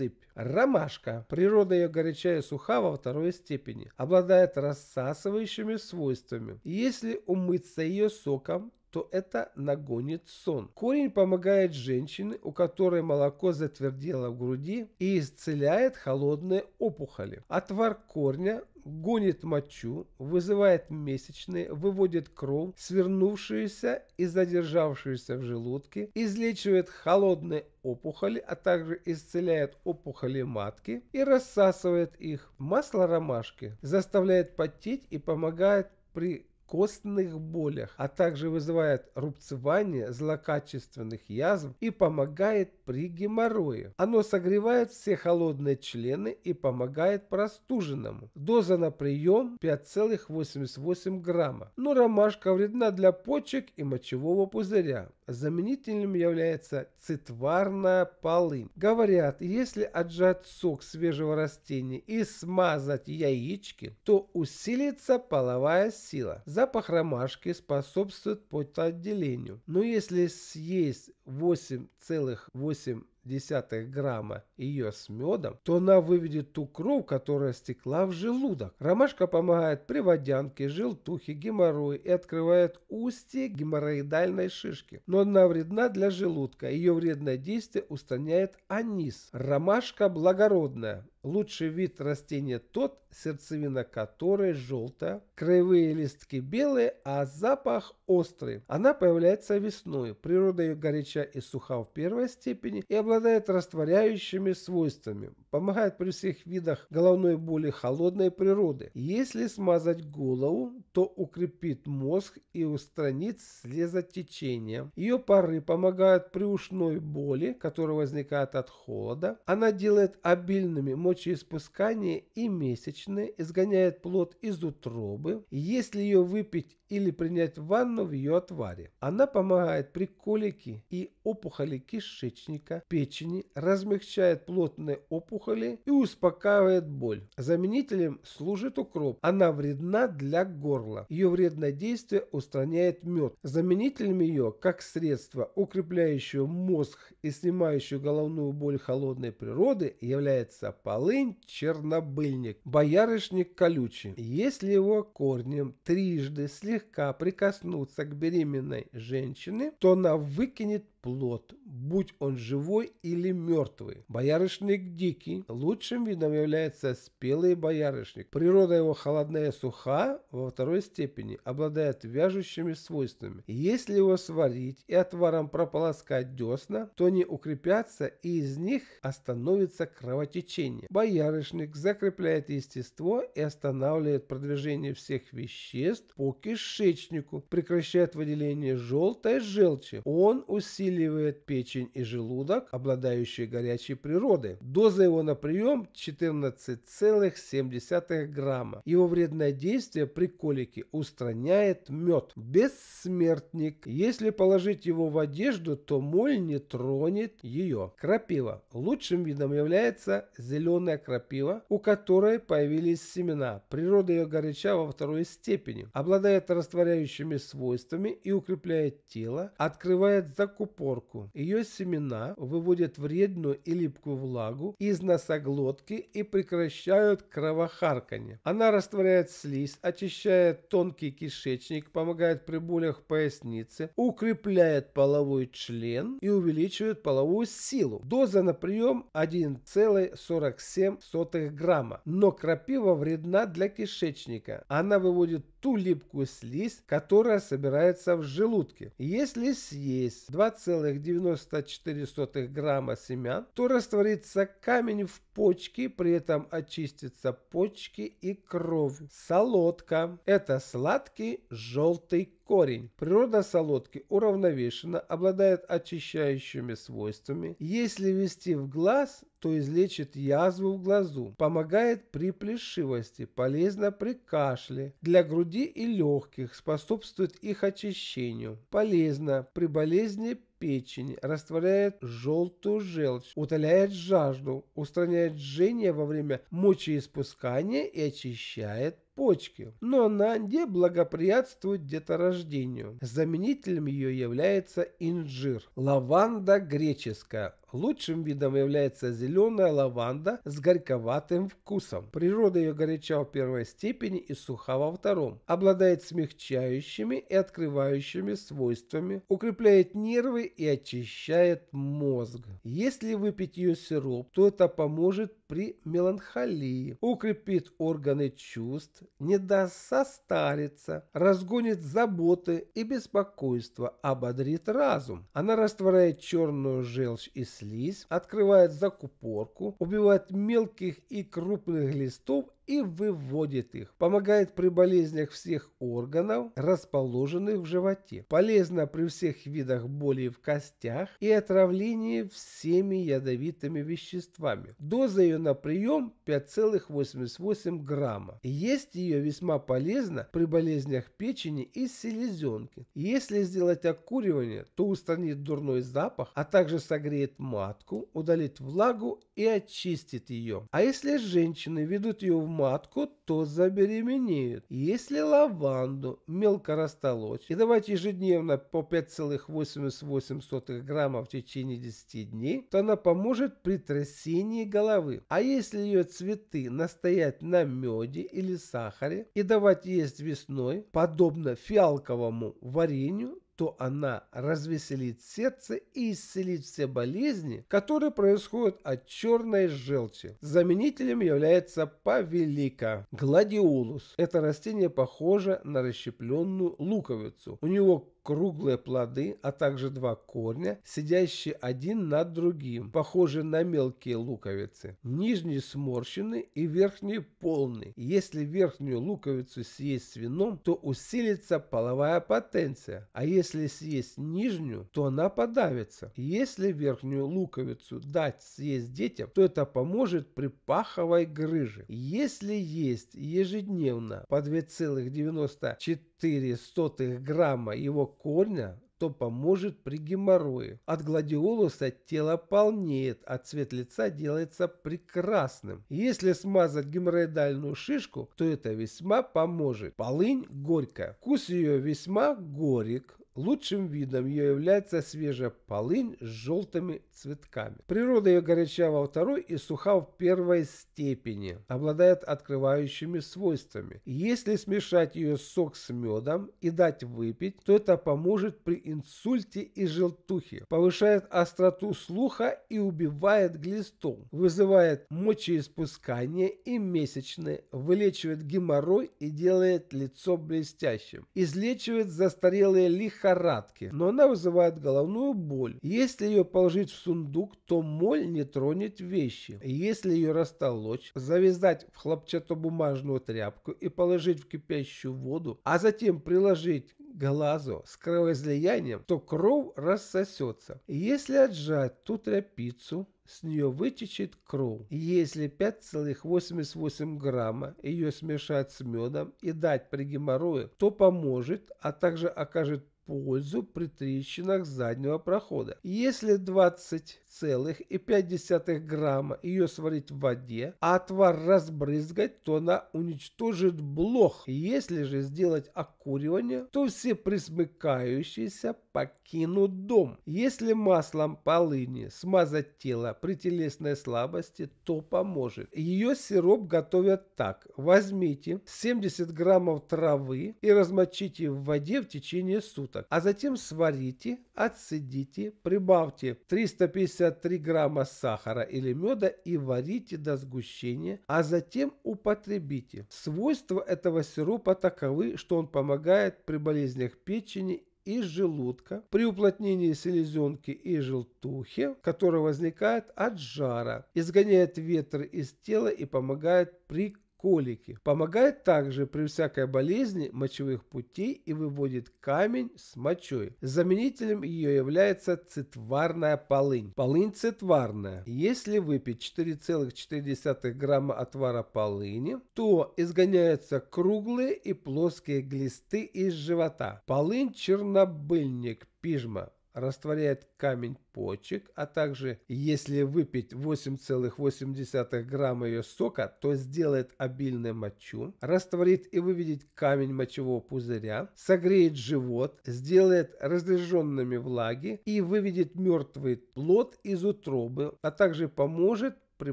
сыпь. Ромашка. Природа ее горячая и суха во второй степени. Обладает рассасывающими свойствами. Если умыться ее соком, то это нагонит сон. Корень помогает женщине, у которой молоко затвердело в груди и исцеляет холодные опухоли. Отвар корня гонит мочу, вызывает месячные, выводит кровь, свернувшуюся и задержавшуюся в желудке, излечивает холодные опухоли, а также исцеляет опухоли матки и рассасывает их. Масло ромашки заставляет потеть и помогает при костных болях, а также вызывает рубцевание злокачественных язв и помогает при геморрое. Оно согревает все холодные члены и помогает простуженному. Доза на прием 5,88 грамма. Но ромашка вредна для почек и мочевого пузыря. Заменителем является цитварная полынь. Говорят, если отжать сок свежего растения и смазать яички, то усилится половая сила. Запах ромашки способствует потоотделению, но если съесть 8,8 грамма ее с медом, то она выведет ту кровь, которая стекла в желудок. Ромашка помогает при водянке, желтухе, геморрой и открывает устье геморроидальной шишки. Но она вредна для желудка. Ее вредное действие устраняет анис. Ромашка благородная. Лучший вид растения тот, сердцевина которой желтая, краевые листки белые, а запах острый. Она появляется весной. Природа ее горяча и суха в первой степени и обладает растворяющими свойствами. Помогает при всех видах головной боли холодной природы. Если смазать голову, то укрепит мозг и устранит слезотечение. Ее пары помогают при ушной боли, которая возникает от холода. Она делает обильными мочеиспускание и месячные, изгоняет плод из утробы, если ее выпить или принять ванну в ее отваре. Она помогает при колике и опухоли кишечника, печени, размягчает плотные опухоли и успокаивает боль. Заменителем служит укроп. Она вредна для горла. Ее вредное действие устраняет мед. Заменителем ее, как средство, укрепляющего мозг и снимающего головную боль холодной природы, является полынь чернобыльник, боярышник колючий. Если его корнем трижды слегка прикоснуться к беременной женщине, то она выкинет плод, будь он живой или мертвый. Боярышник дикий, лучшим видом является спелый боярышник. Природа его холодная и суха во второй степени, обладает вяжущими свойствами. Если его сварить и отваром прополоскать десна, то они укрепятся и из них остановится кровотечение. Боярышник закрепляет естество и останавливает продвижение всех веществ по кишечнику, прекращает выделение желтой желчи. Он усиливает усиливает печень и желудок, обладающие горячей природой. Доза его на прием 14,7 грамма. Его вредное действие при колике устраняет мед. Бессмертник. Если положить его в одежду, то моль не тронет ее. Крапива. Лучшим видом является зеленая крапива, у которой появились семена. Природа ее горяча во второй степени. Обладает растворяющими свойствами и укрепляет тело, открывает закупорку опорку. Ее семена выводят вредную и липкую влагу из носоглотки и прекращают кровохарканье. Она растворяет слизь, очищает тонкий кишечник, помогает при болях поясницы, укрепляет половой член и увеличивает половую силу. Доза на прием 1,47 грамма. Но крапива вредна для кишечника. Она выводит ту липкую слизь, которая собирается в желудке. Если съесть 2,94 грамма семян, то растворится камень в почке, при этом очистится почки и кровь. Солодка – это сладкий желтый Корень. Природа солодки уравновешена, обладает очищающими свойствами. Если ввести в глаз, то излечит язву в глазу, помогает при плешивости, полезно при кашле, для груди и легких, способствует их очищению, полезно при болезни печени, растворяет желтую желчь, утоляет жажду, устраняет жжение во время мочеиспускания и очищает почки, но она не благоприятствует деторождению. Заменителем ее является инжир. Лаванда греческая, Лучшим видом является зеленая лаванда с горьковатым вкусом. Природа ее горяча в первой степени и суха во втором. Обладает смягчающими и открывающими свойствами, укрепляет нервы и очищает мозг. Если выпить ее сироп, то это поможет при меланхолии, укрепит органы чувств, не даст состариться, разгонит заботы и беспокойство, ободрит разум. Она растворяет черную желчь и слизь, открывает закупорку, убивает мелких и крупных листов и выводит их. Помогает при болезнях всех органов, расположенных в животе. Полезно при всех видах боли в костях и отравлении всеми ядовитыми веществами. Доза ее на прием 5,88 грамма. Есть ее весьма полезно при болезнях печени и селезенки. Если сделать окуривание, то устранит дурной запах, а также согреет матку, удалит влагу и очистит ее. А если женщины ведут ее в матку, то забеременеют. Если лаванду мелко растолочь и давать ежедневно по 5,88 грамма в течение 10 дней, то она поможет при трясении головы. А если ее цветы настоять на меде или сахаре и давать есть весной, подобно фиалковому варенью, то она развеселит сердце и исцелит все болезни, которые происходят от черной желчи. Заменителем является павелика. Гладиолус. Это растение похоже на расщепленную луковицу. У него круглые плоды, а также два корня, сидящие один над другим, похожие на мелкие луковицы. Нижний сморщенный и верхний полный. Если верхнюю луковицу съесть с вином, то усилится половая потенция, а если съесть нижнюю, то она подавится. Если верхнюю луковицу дать съесть детям, то это поможет при паховой грыже. Если есть ежедневно по 2,94 0,04 грамма его корня, то поможет при геморрое. От гладиолуса тело полнеет, а цвет лица делается прекрасным. Если смазать геморроидальную шишку, то это весьма поможет. Полынь горькая. Вкус ее весьма горек, лучшим видом ее является свежая полынь с желтыми цветками. Природа ее горяча во второй и суха в первой степени, обладает открывающими свойствами. Если смешать ее сок с медом и дать выпить, то это поможет при инсульте и желтухе, повышает остроту слуха и убивает глистом, вызывает мочеиспускание и месячные, вылечивает геморрой и делает лицо блестящим, излечивает застарелые лихорадки лихорадки, но она вызывает головную боль. Если ее положить в сундук, то моль не тронет вещи. Если ее растолочь, завязать в хлопчатобумажную тряпку и положить в кипящую воду, а затем приложить глазу с кровоизлиянием, то кровь рассосется. Если отжать ту тряпицу, с нее вытечет кровь. Если 5,88 грамма ее смешать с медом и дать при геморрое, то поможет, а также окажет пользу при трещинах заднего прохода. Если 20,5 грамма ее сварить в воде, а отвар разбрызгать, то она уничтожит блох. Если же сделать окуривание, то все присмыкающиеся покинут дом. Если маслом полыни смазать тело при телесной слабости, то поможет. Ее сироп готовят так. Возьмите 70 граммов травы и размочите в воде в течение суток суток, а затем сварите, отцедите, прибавьте 353 грамма сахара или меда и варите до сгущения, а затем употребите. Свойства этого сиропа таковы, что он помогает при болезнях печени и желудка при уплотнении селезенки и желтухи, которая возникает от жара, изгоняет ветры из тела и помогает при колики. Помогает также при всякой болезни мочевых путей и выводит камень с мочой. Заменителем ее является цитварная полынь. Полынь цитварная. Если выпить 4,4 грамма отвара полыни, то изгоняются круглые и плоские глисты из живота. Полынь чернобыльник пижма растворяет камень почек, а также если выпить 8,8 грамма ее сока, то сделает обильное мочу, растворит и выведет камень мочевого пузыря, согреет живот, сделает разреженными влаги и выведет мертвый плод из утробы, а также поможет при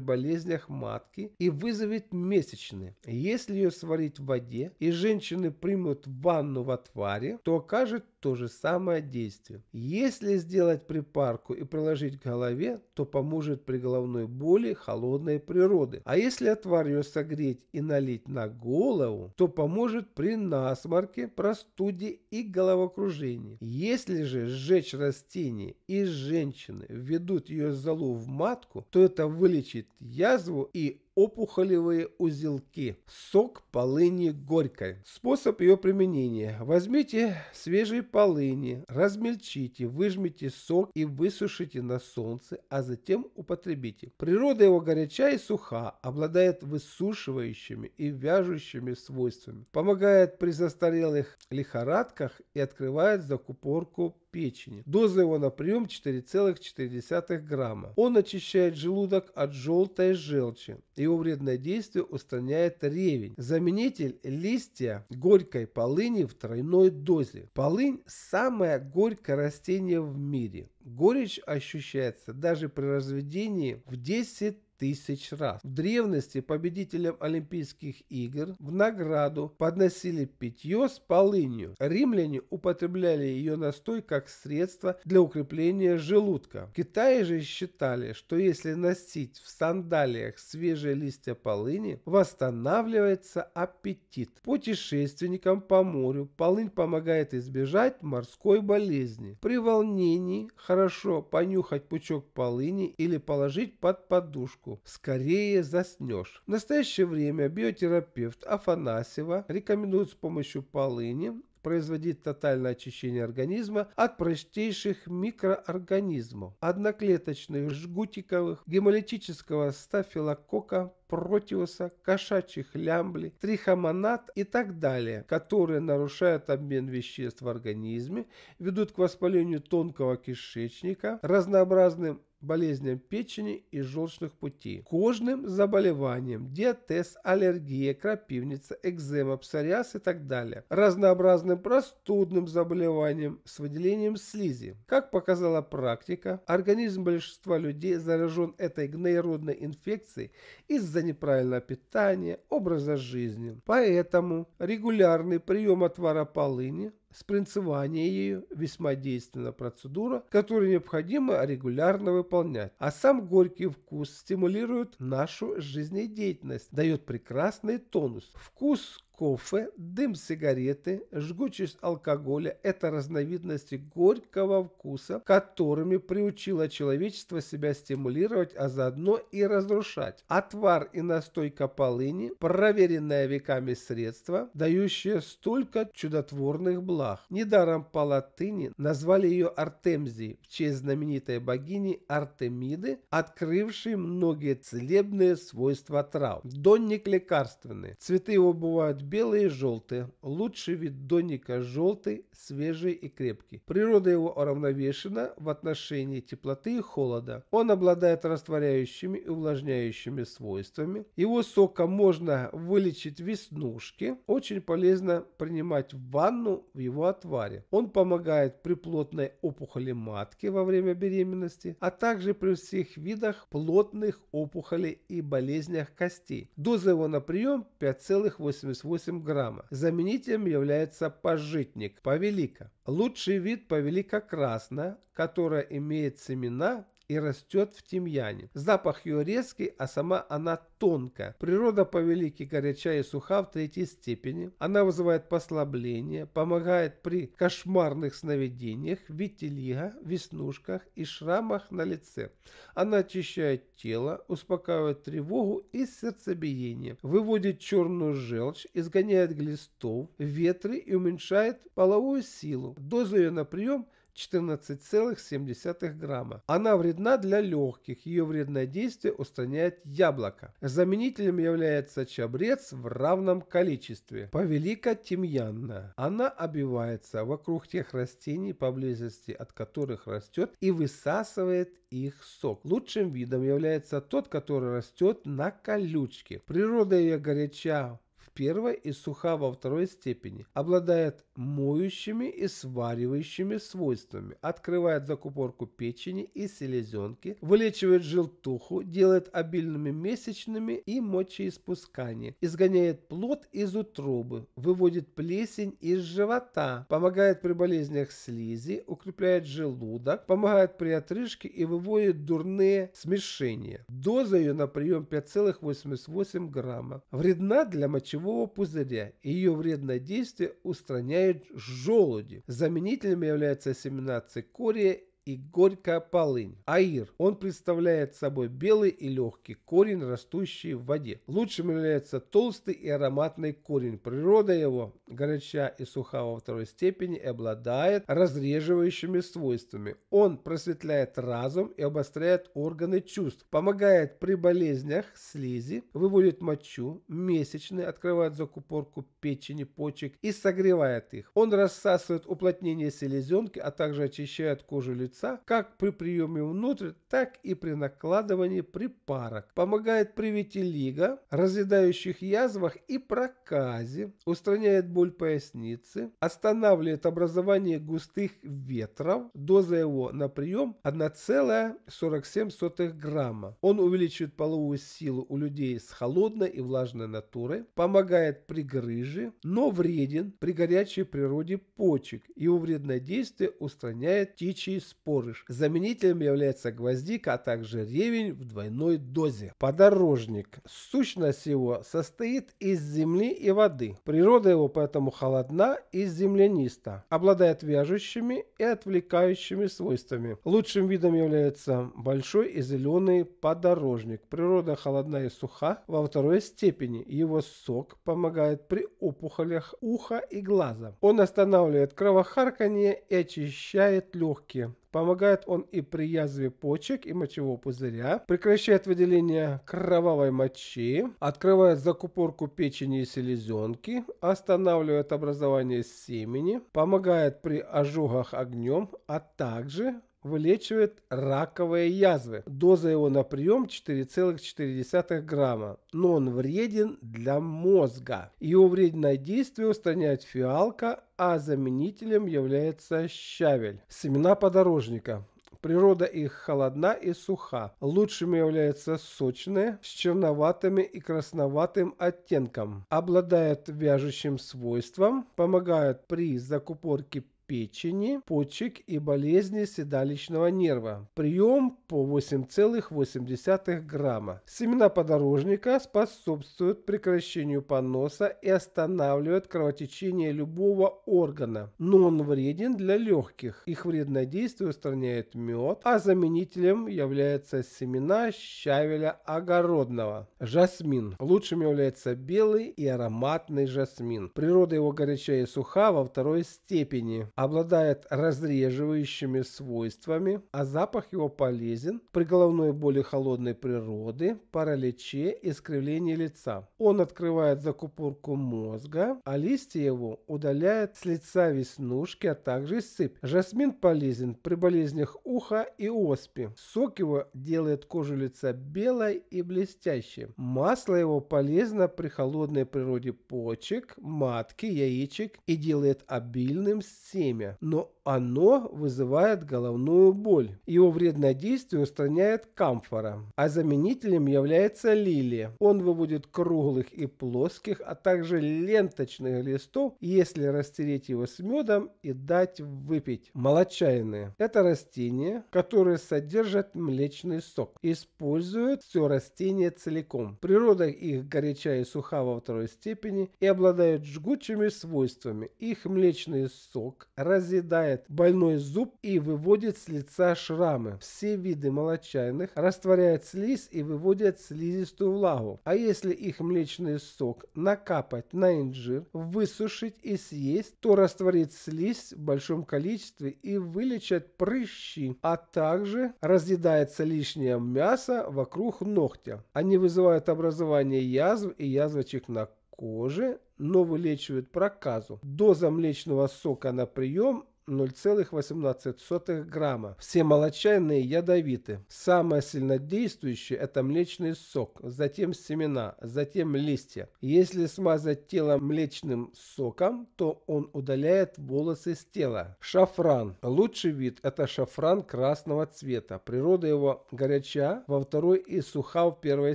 болезнях матки и вызовет месячные. Если ее сварить в воде и женщины примут ванну в отваре, то окажет то же самое действие. Если сделать припарку и приложить к голове, то поможет при головной боли холодной природы. А если отвар ее согреть и налить на голову, то поможет при насморке, простуде и головокружении. Если же сжечь растение и женщины введут ее залу в матку, то это вылечит язву и опухолевые узелки. Сок полыни горькой. Способ ее применения. Возьмите свежие полыни, размельчите, выжмите сок и высушите на солнце, а затем употребите. Природа его горяча и суха, обладает высушивающими и вяжущими свойствами, помогает при застарелых лихорадках и открывает закупорку печени. Доза его на прием 4,4 грамма. Он очищает желудок от желтой желчи. Его вредное действие устраняет ревень. Заменитель листья горькой полыни в тройной дозе. Полынь – самое горькое растение в мире. Горечь ощущается даже при разведении в 10 тысяч раз. В древности победителям Олимпийских игр в награду подносили питье с полынью. Римляне употребляли ее настой как средство для укрепления желудка. В Китае же считали, что если носить в сандалиях свежие листья полыни, восстанавливается аппетит. Путешественникам по морю полынь помогает избежать морской болезни. При волнении хорошо понюхать пучок полыни или положить под подушку привычку, скорее заснешь. В настоящее время биотерапевт Афанасьева рекомендует с помощью полыни производить тотальное очищение организма от простейших микроорганизмов, одноклеточных, жгутиковых, гемолитического стафилокока, протиуса, кошачьих лямблей, трихомонад и так далее, которые нарушают обмен веществ в организме, ведут к воспалению тонкого кишечника, разнообразным болезням печени и желчных путей, кожным заболеваниям, диатез, аллергия, крапивница, экзема, псориаз и так далее, разнообразным простудным заболеваниям с выделением слизи. Как показала практика, организм большинства людей заражен этой гноеродной инфекцией из-за неправильного питания, образа жизни. Поэтому регулярный прием отвара полыни Спринцевание ею – весьма действенная процедура, которую необходимо регулярно выполнять. А сам горький вкус стимулирует нашу жизнедеятельность, дает прекрасный тонус. Вкус Кофе, дым сигареты, жгучесть алкоголя – это разновидности горького вкуса, которыми приучило человечество себя стимулировать, а заодно и разрушать. Отвар и настойка полыни – проверенное веками средство, дающее столько чудотворных благ. Недаром по латыни назвали ее Артемзией в честь знаменитой богини Артемиды, открывшей многие целебные свойства трав. Донник лекарственный. Цветы его бывают белые и желтые. Лучше вид доника желтый, свежий и крепкий. Природа его уравновешена в отношении теплоты и холода. Он обладает растворяющими и увлажняющими свойствами. Его соком можно вылечить веснушки. Очень полезно принимать ванну в его отваре. Он помогает при плотной опухоли матки во время беременности, а также при всех видах плотных опухолей и болезнях костей. Доза его на прием 5,88 1,8 грамма. Заменителем является пожитник, повелика. Лучший вид повелика красная, которая имеет семена и растет в тимьяне. Запах ее резкий, а сама она тонкая. Природа по-велики горяча и суха в третьей степени. Она вызывает послабление, помогает при кошмарных сновидениях, витилиго, веснушках и шрамах на лице. Она очищает тело, успокаивает тревогу и сердцебиение, выводит черную желчь, изгоняет глистов, ветры и уменьшает половую силу. Доза ее на прием – 14,7 грамма. Она вредна для легких, ее вредное действие устраняет яблоко. Заменителем является чабрец в равном количестве. Повелика тимьянная. Она обивается вокруг тех растений, поблизости от которых растет и высасывает их сок. Лучшим видом является тот, который растет на колючке. Природа ее горяча, первой и суха во второй степени, обладает моющими и сваривающими свойствами, открывает закупорку печени и селезенки, вылечивает желтуху, делает обильными месячными и мочеиспускание, изгоняет плод из утробы, выводит плесень из живота, помогает при болезнях слизи, укрепляет желудок, помогает при отрыжке и выводит дурные смешения. Доза ее на прием 5,88 грамма. Вредна для мочевого пищевого пузыря, и ее вредное действие устраняют желуди. Заменителем являются семена цикория и горькая полынь. Аир. Он представляет собой белый и легкий корень, растущий в воде. Лучшим является толстый и ароматный корень. Природа его, горяча и суха во второй степени, обладает разреживающими свойствами. Он просветляет разум и обостряет органы чувств, помогает при болезнях слизи, выводит мочу, месячные, открывает закупорку печени, почек и согревает их. Он рассасывает уплотнение селезенки, а также очищает кожу лица лица как при приеме внутрь, так и при накладывании припарок. Помогает при витилиго, разъедающих язвах и проказе, устраняет боль поясницы, останавливает образование густых ветров. Доза его на прием 1,47 грамма. Он увеличивает половую силу у людей с холодной и влажной натурой, помогает при грыже, но вреден при горячей природе почек. Его вредное действие устраняет птичий спор спорыш. Заменителем является гвоздика, а также ревень в двойной дозе. Подорожник. Сущность его состоит из земли и воды. Природа его поэтому холодна и земляниста. Обладает вяжущими и отвлекающими свойствами. Лучшим видом является большой и зеленый подорожник. Природа холодна и суха во второй степени. Его сок помогает при опухолях уха и глаза. Он останавливает кровохарканье и очищает легкие. Помогает он и при язве почек и мочевого пузыря, прекращает выделение кровавой мочи, открывает закупорку печени и селезенки, останавливает образование семени, помогает при ожогах огнем, а также вылечивает раковые язвы. Доза его на прием 4,4 грамма, но он вреден для мозга. Его вредное действие устраняет фиалка, а заменителем является щавель. Семена подорожника. Природа их холодна и суха. Лучшими являются сочные, с черноватыми и красноватым оттенком. Обладают вяжущим свойством, помогают при закупорке печени, почек и болезни седалищного нерва. Прием по 8,8 грамма. Семена подорожника способствуют прекращению поноса и останавливают кровотечение любого органа, но он вреден для легких. Их вредное действие устраняет мед, а заменителем являются семена щавеля огородного. Жасмин. Лучшим является белый и ароматный жасмин. Природа его горячая и суха во второй степени обладает разреживающими свойствами, а запах его полезен при головной боли холодной природы, параличе, и скривлении лица. Он открывает закупорку мозга, а листья его удаляют с лица веснушки, а также сыпь. Жасмин полезен при болезнях уха и оспи. Сок его делает кожу лица белой и блестящей. Масло его полезно при холодной природе почек, матки, яичек и делает обильным семь время, но оно вызывает головную боль. Его вредное действие устраняет камфора, а заменителем является лилия. Он выводит круглых и плоских, а также ленточных листов, если растереть его с медом и дать выпить. Молочайные – это растения, которые содержат млечный сок. Используют все растение целиком. Природа их горяча и суха во второй степени и обладают жгучими свойствами. Их млечный сок разъедает больной зуб и выводит с лица шрамы. Все виды молочайных растворяют слизь и выводят слизистую влагу. А если их млечный сок накапать на инжир, высушить и съесть, то растворит слизь в большом количестве и вылечат прыщи, а также разъедается лишнее мясо вокруг ногтя. Они вызывают образование язв и язвочек на коже, но вылечивают проказу. Доза млечного сока на прием 0,18 грамма. Все молочайные ядовиты. Самое сильнодействующее – это млечный сок, затем семена, затем листья. Если смазать тело млечным соком, то он удаляет волосы с тела. Шафран. Лучший вид – это шафран красного цвета. Природа его горяча во второй и суха в первой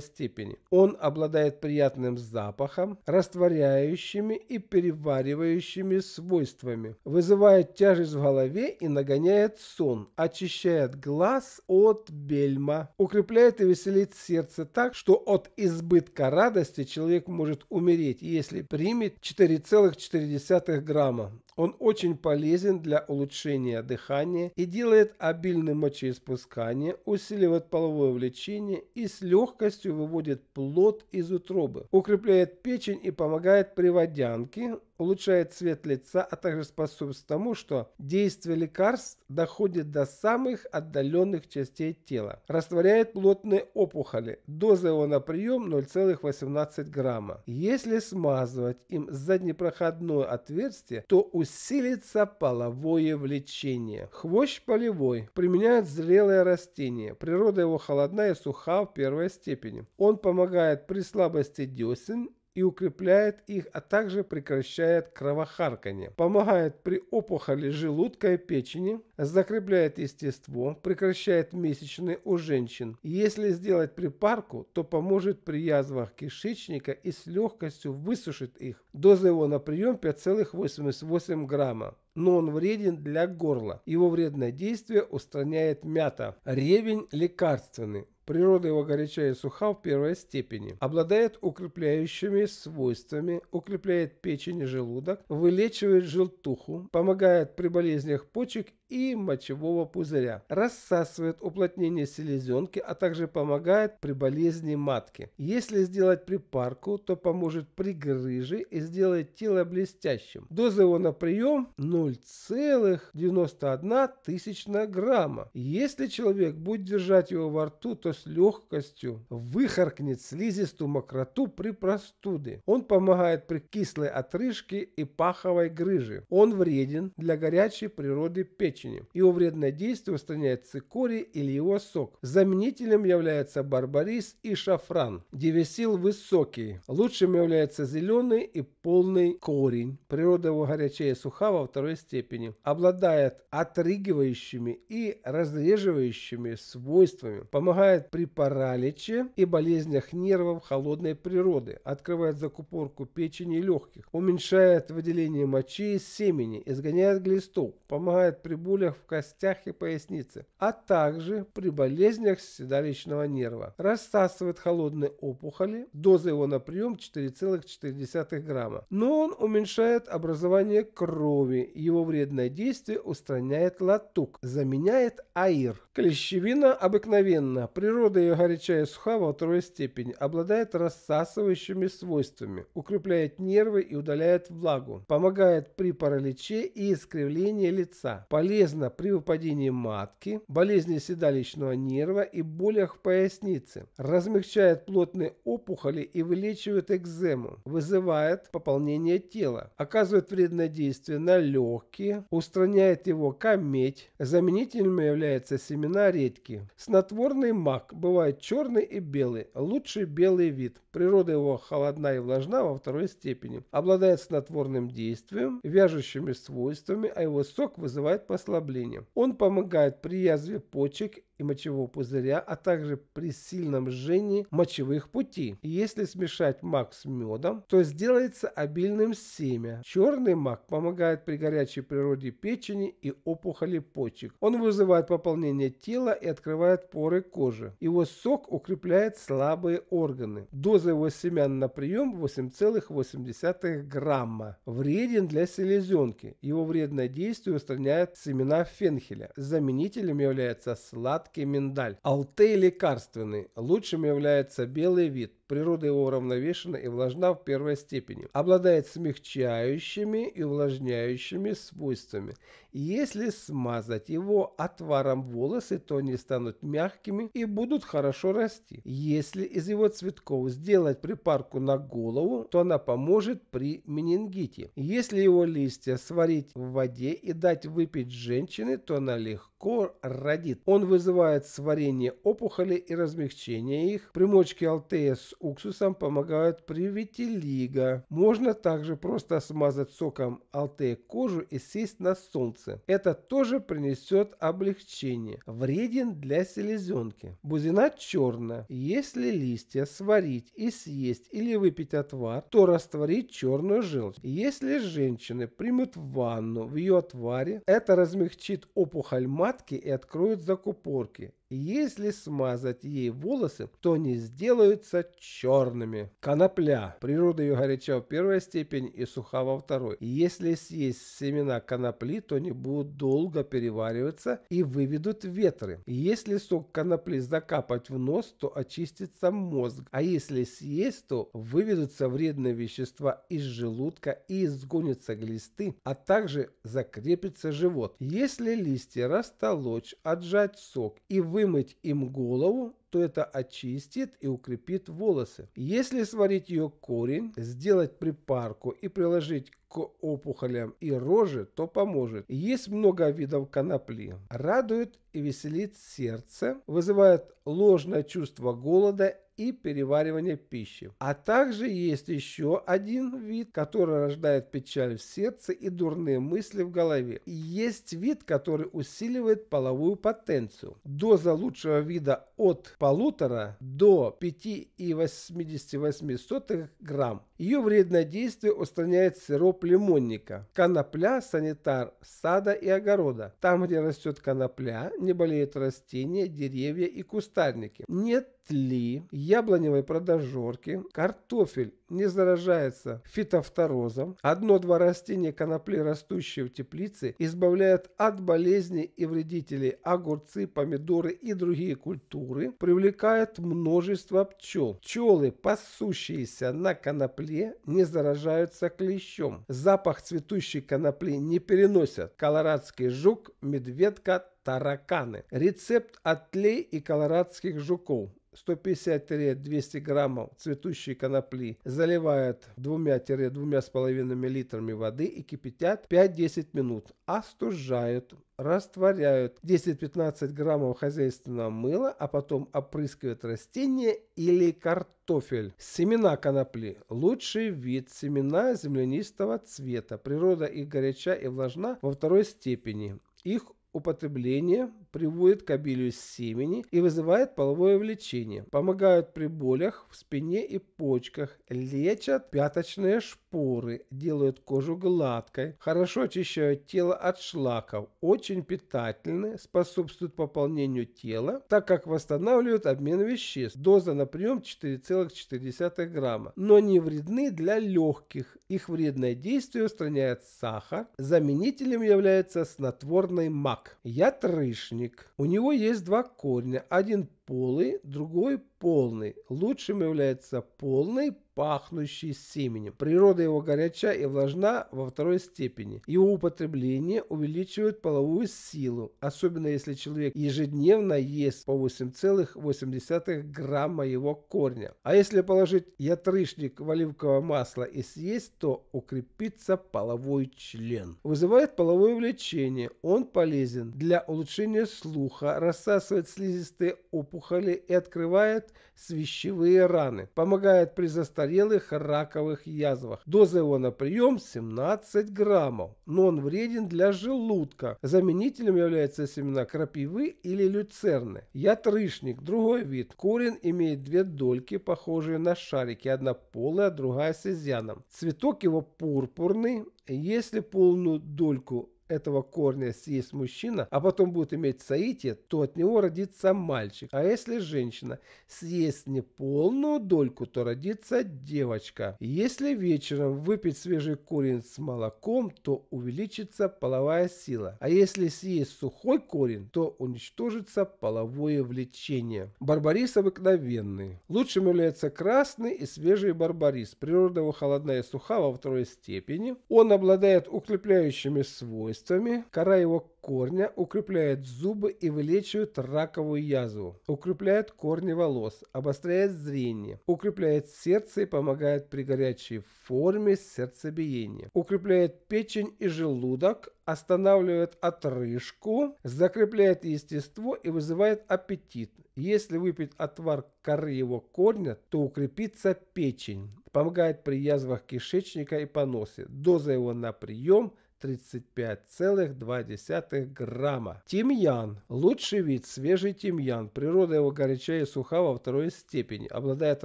степени. Он обладает приятным запахом, растворяющими и переваривающими свойствами, вызывает тяжесть варишь в голове и нагоняет сон, очищает глаз от бельма, укрепляет и веселит сердце так, что от избытка радости человек может умереть, если примет 4,4 грамма он очень полезен для улучшения дыхания и делает обильное мочеиспускание, усиливает половое влечение и с легкостью выводит плод из утробы, укрепляет печень и помогает при водянке, улучшает цвет лица, а также способствует тому, что действие лекарств доходит до самых отдаленных частей тела, растворяет плотные опухоли. Доза его на прием 0,18 грамма. Если смазывать им заднепроходное отверстие, то у усилится половое влечение. Хвощ полевой. Применяют зрелое растение. Природа его холодна и суха в первой степени. Он помогает при слабости десен и укрепляет их, а также прекращает кровохарканье. Помогает при опухоли желудка и печени, закрепляет естество, прекращает месячные у женщин. Если сделать припарку, то поможет при язвах кишечника и с легкостью высушит их. Доза его на прием 5,88 грамма. Но он вреден для горла. Его вредное действие устраняет мята. Ревень лекарственный. Природа его горячая и суха в первой степени. Обладает укрепляющими свойствами, укрепляет печень и желудок, вылечивает желтуху, помогает при болезнях почек и мочевого пузыря, рассасывает уплотнение селезенки, а также помогает при болезни матки. Если сделать припарку, то поможет при грыже и сделает тело блестящим. Доза его на прием 0,91 тысячная грамма. Если человек будет держать его во рту, то с легкостью выхаркнет слизистую мокроту при простуде. Он помогает при кислой отрыжке и паховой грыже. Он вреден для горячей природы печени печени. Его вредное действие устраняет цикорий или его сок. Заменителем является барбарис и шафран. Девесил высокий. Лучшим является зеленый и полный корень, природа его горячая и суха во второй степени, обладает отрыгивающими и разреживающими свойствами, помогает при параличе и болезнях нервов холодной природы, открывает закупорку печени и легких, уменьшает выделение мочи из семени, изгоняет глистов, помогает при болях в костях и пояснице, а также при болезнях седалищного нерва. Рассасывает холодные опухоли, доза его на прием 4,4 грамма Рамбама. Но он уменьшает образование крови, его вредное действие устраняет латук, заменяет аир. Клещевина обыкновенна, природа ее горячая и суха во второй степени, обладает рассасывающими свойствами, укрепляет нервы и удаляет влагу, помогает при параличе и искривлении лица, полезна при выпадении матки, болезни седалищного нерва и болях в пояснице, размягчает плотные опухоли и вылечивает экзему, вызывает по пополнения тела, оказывает вредное действие на легкие, устраняет его кометь, заменителем являются семена редьки. Снотворный мак бывает черный и белый, лучший белый вид. Природа его холодна и влажна во второй степени, обладает снотворным действием, вяжущими свойствами, а его сок вызывает послабление. Он помогает при язве почек и мочевого пузыря, а также при сильном жжении мочевых путей. если смешать мак с медом, то сделается обильным семя. Черный мак помогает при горячей природе печени и опухоли почек. Он вызывает пополнение тела и открывает поры кожи. Его сок укрепляет слабые органы. Доза доза его семян на прием 8,8 грамма. Вреден для селезенки. Его вредное действие устраняет семена фенхеля. Заменителем является сладкий миндаль. Алтей лекарственный. Лучшим является белый вид природа его уравновешена и влажна в первой степени, обладает смягчающими и увлажняющими свойствами. Если смазать его отваром волосы, то они станут мягкими и будут хорошо расти. Если из его цветков сделать припарку на голову, то она поможет при менингите. Если его листья сварить в воде и дать выпить женщине, то она легко родит. Он вызывает сварение опухоли и размягчение их. Примочки алтея с уксусом помогают при витилиго. Можно также просто смазать соком алтея кожу и сесть на солнце. Это тоже принесет облегчение. Вреден для селезенки. Бузина черная. Если листья сварить и съесть или выпить отвар, то растворить черную желчь. Если женщины примут ванну в ее отваре, это размягчит опухоль матки и откроет закупорки. Если смазать ей волосы, то они сделаются черными. Конопля. Природа ее горяча в первой степени и суха во второй. Если съесть семена конопли, то они будут долго перевариваться и выведут ветры. Если сок конопли закапать в нос, то очистится мозг. А если съесть, то выведутся вредные вещества из желудка и изгонятся глисты, а также закрепится живот. Если листья растолочь, отжать сок и вы вымыть им голову то это очистит и укрепит волосы. Если сварить ее корень, сделать припарку и приложить к опухолям и роже, то поможет. Есть много видов конопли. Радует и веселит сердце, вызывает ложное чувство голода и переваривание пищи. А также есть еще один вид, который рождает печаль в сердце и дурные мысли в голове. есть вид, который усиливает половую потенцию. Доза лучшего вида от 1,5 до 5,88 грамм. Ее вредное действие устраняет сироп лимонника. Конопля – санитар сада и огорода. Там, где растет конопля, не болеют растения, деревья и кустарники. Нет тли, яблоневой продажорки, картофель не заражается фитофторозом, одно-два растения конопли, растущие в теплице, избавляют от болезней и вредителей, огурцы, помидоры и другие культуры привлекают множество пчел. Пчелы, пасущиеся на конопле, не заражаются клещом. Запах цветущей конопли не переносят. Колорадский жук, медведка, тараканы. Рецепт от тлей и колорадских жуков. 150-200 граммов цветущей конопли заливают 2-2,5 литрами воды и кипятят 5-10 минут. Остужают, растворяют 10-15 граммов хозяйственного мыла, а потом опрыскивают растения или картофель. Семена конопли. Лучший вид семена землянистого цвета. Природа их горяча и влажна во второй степени. Их употребление приводит к обилию семени и вызывает половое влечение. Помогают при болях в спине и почках, лечат пяточные шпоры, делают кожу гладкой, хорошо очищают тело от шлаков, очень питательны, способствуют пополнению тела, так как восстанавливают обмен веществ. Доза на прием 4,4 грамма, но не вредны для легких. Их вредное действие устраняет сахар, заменителем является снотворный мак. Я трышник. У него есть два корня. Один полый, другой полный. Лучшим является полный, пахнущий семенем. Природа его горяча и влажна во второй степени. Его употребление увеличивает половую силу, особенно если человек ежедневно ест по 8,8 грамма его корня. А если положить ятрышник в оливковое масло и съесть, то укрепится половой член. Вызывает половое влечение. Он полезен для улучшения слуха, рассасывает слизистые опухоли опухоли и открывает свищевые раны. Помогает при застарелых раковых язвах. Доза его на прием 17 граммов, но он вреден для желудка. Заменителем являются семена крапивы или люцерны. Ятрышник – другой вид. Корень имеет две дольки, похожие на шарики, одна полая, другая с изъяном. Цветок его пурпурный, если полную дольку этого корня съест мужчина, а потом будет иметь соитие, то от него родится мальчик. А если женщина съест неполную дольку, то родится девочка. Если вечером выпить свежий корень с молоком, то увеличится половая сила. А если съесть сухой корень, то уничтожится половое влечение. Барбарис обыкновенный. Лучшим является красный и свежий барбарис. Природа его холодная и суха во второй степени. Он обладает укрепляющими свойствами свойствами, кора его корня укрепляет зубы и вылечивает раковую язву, укрепляет корни волос, обостряет зрение, укрепляет сердце и помогает при горячей форме сердцебиения, укрепляет печень и желудок, останавливает отрыжку, закрепляет естество и вызывает аппетит. Если выпить отвар коры его корня, то укрепится печень. Помогает при язвах кишечника и поносе. Доза его на прием – 35,2 грамма. Тимьян. Лучший вид – свежий тимьян. Природа его горячая и суха во второй степени. Обладает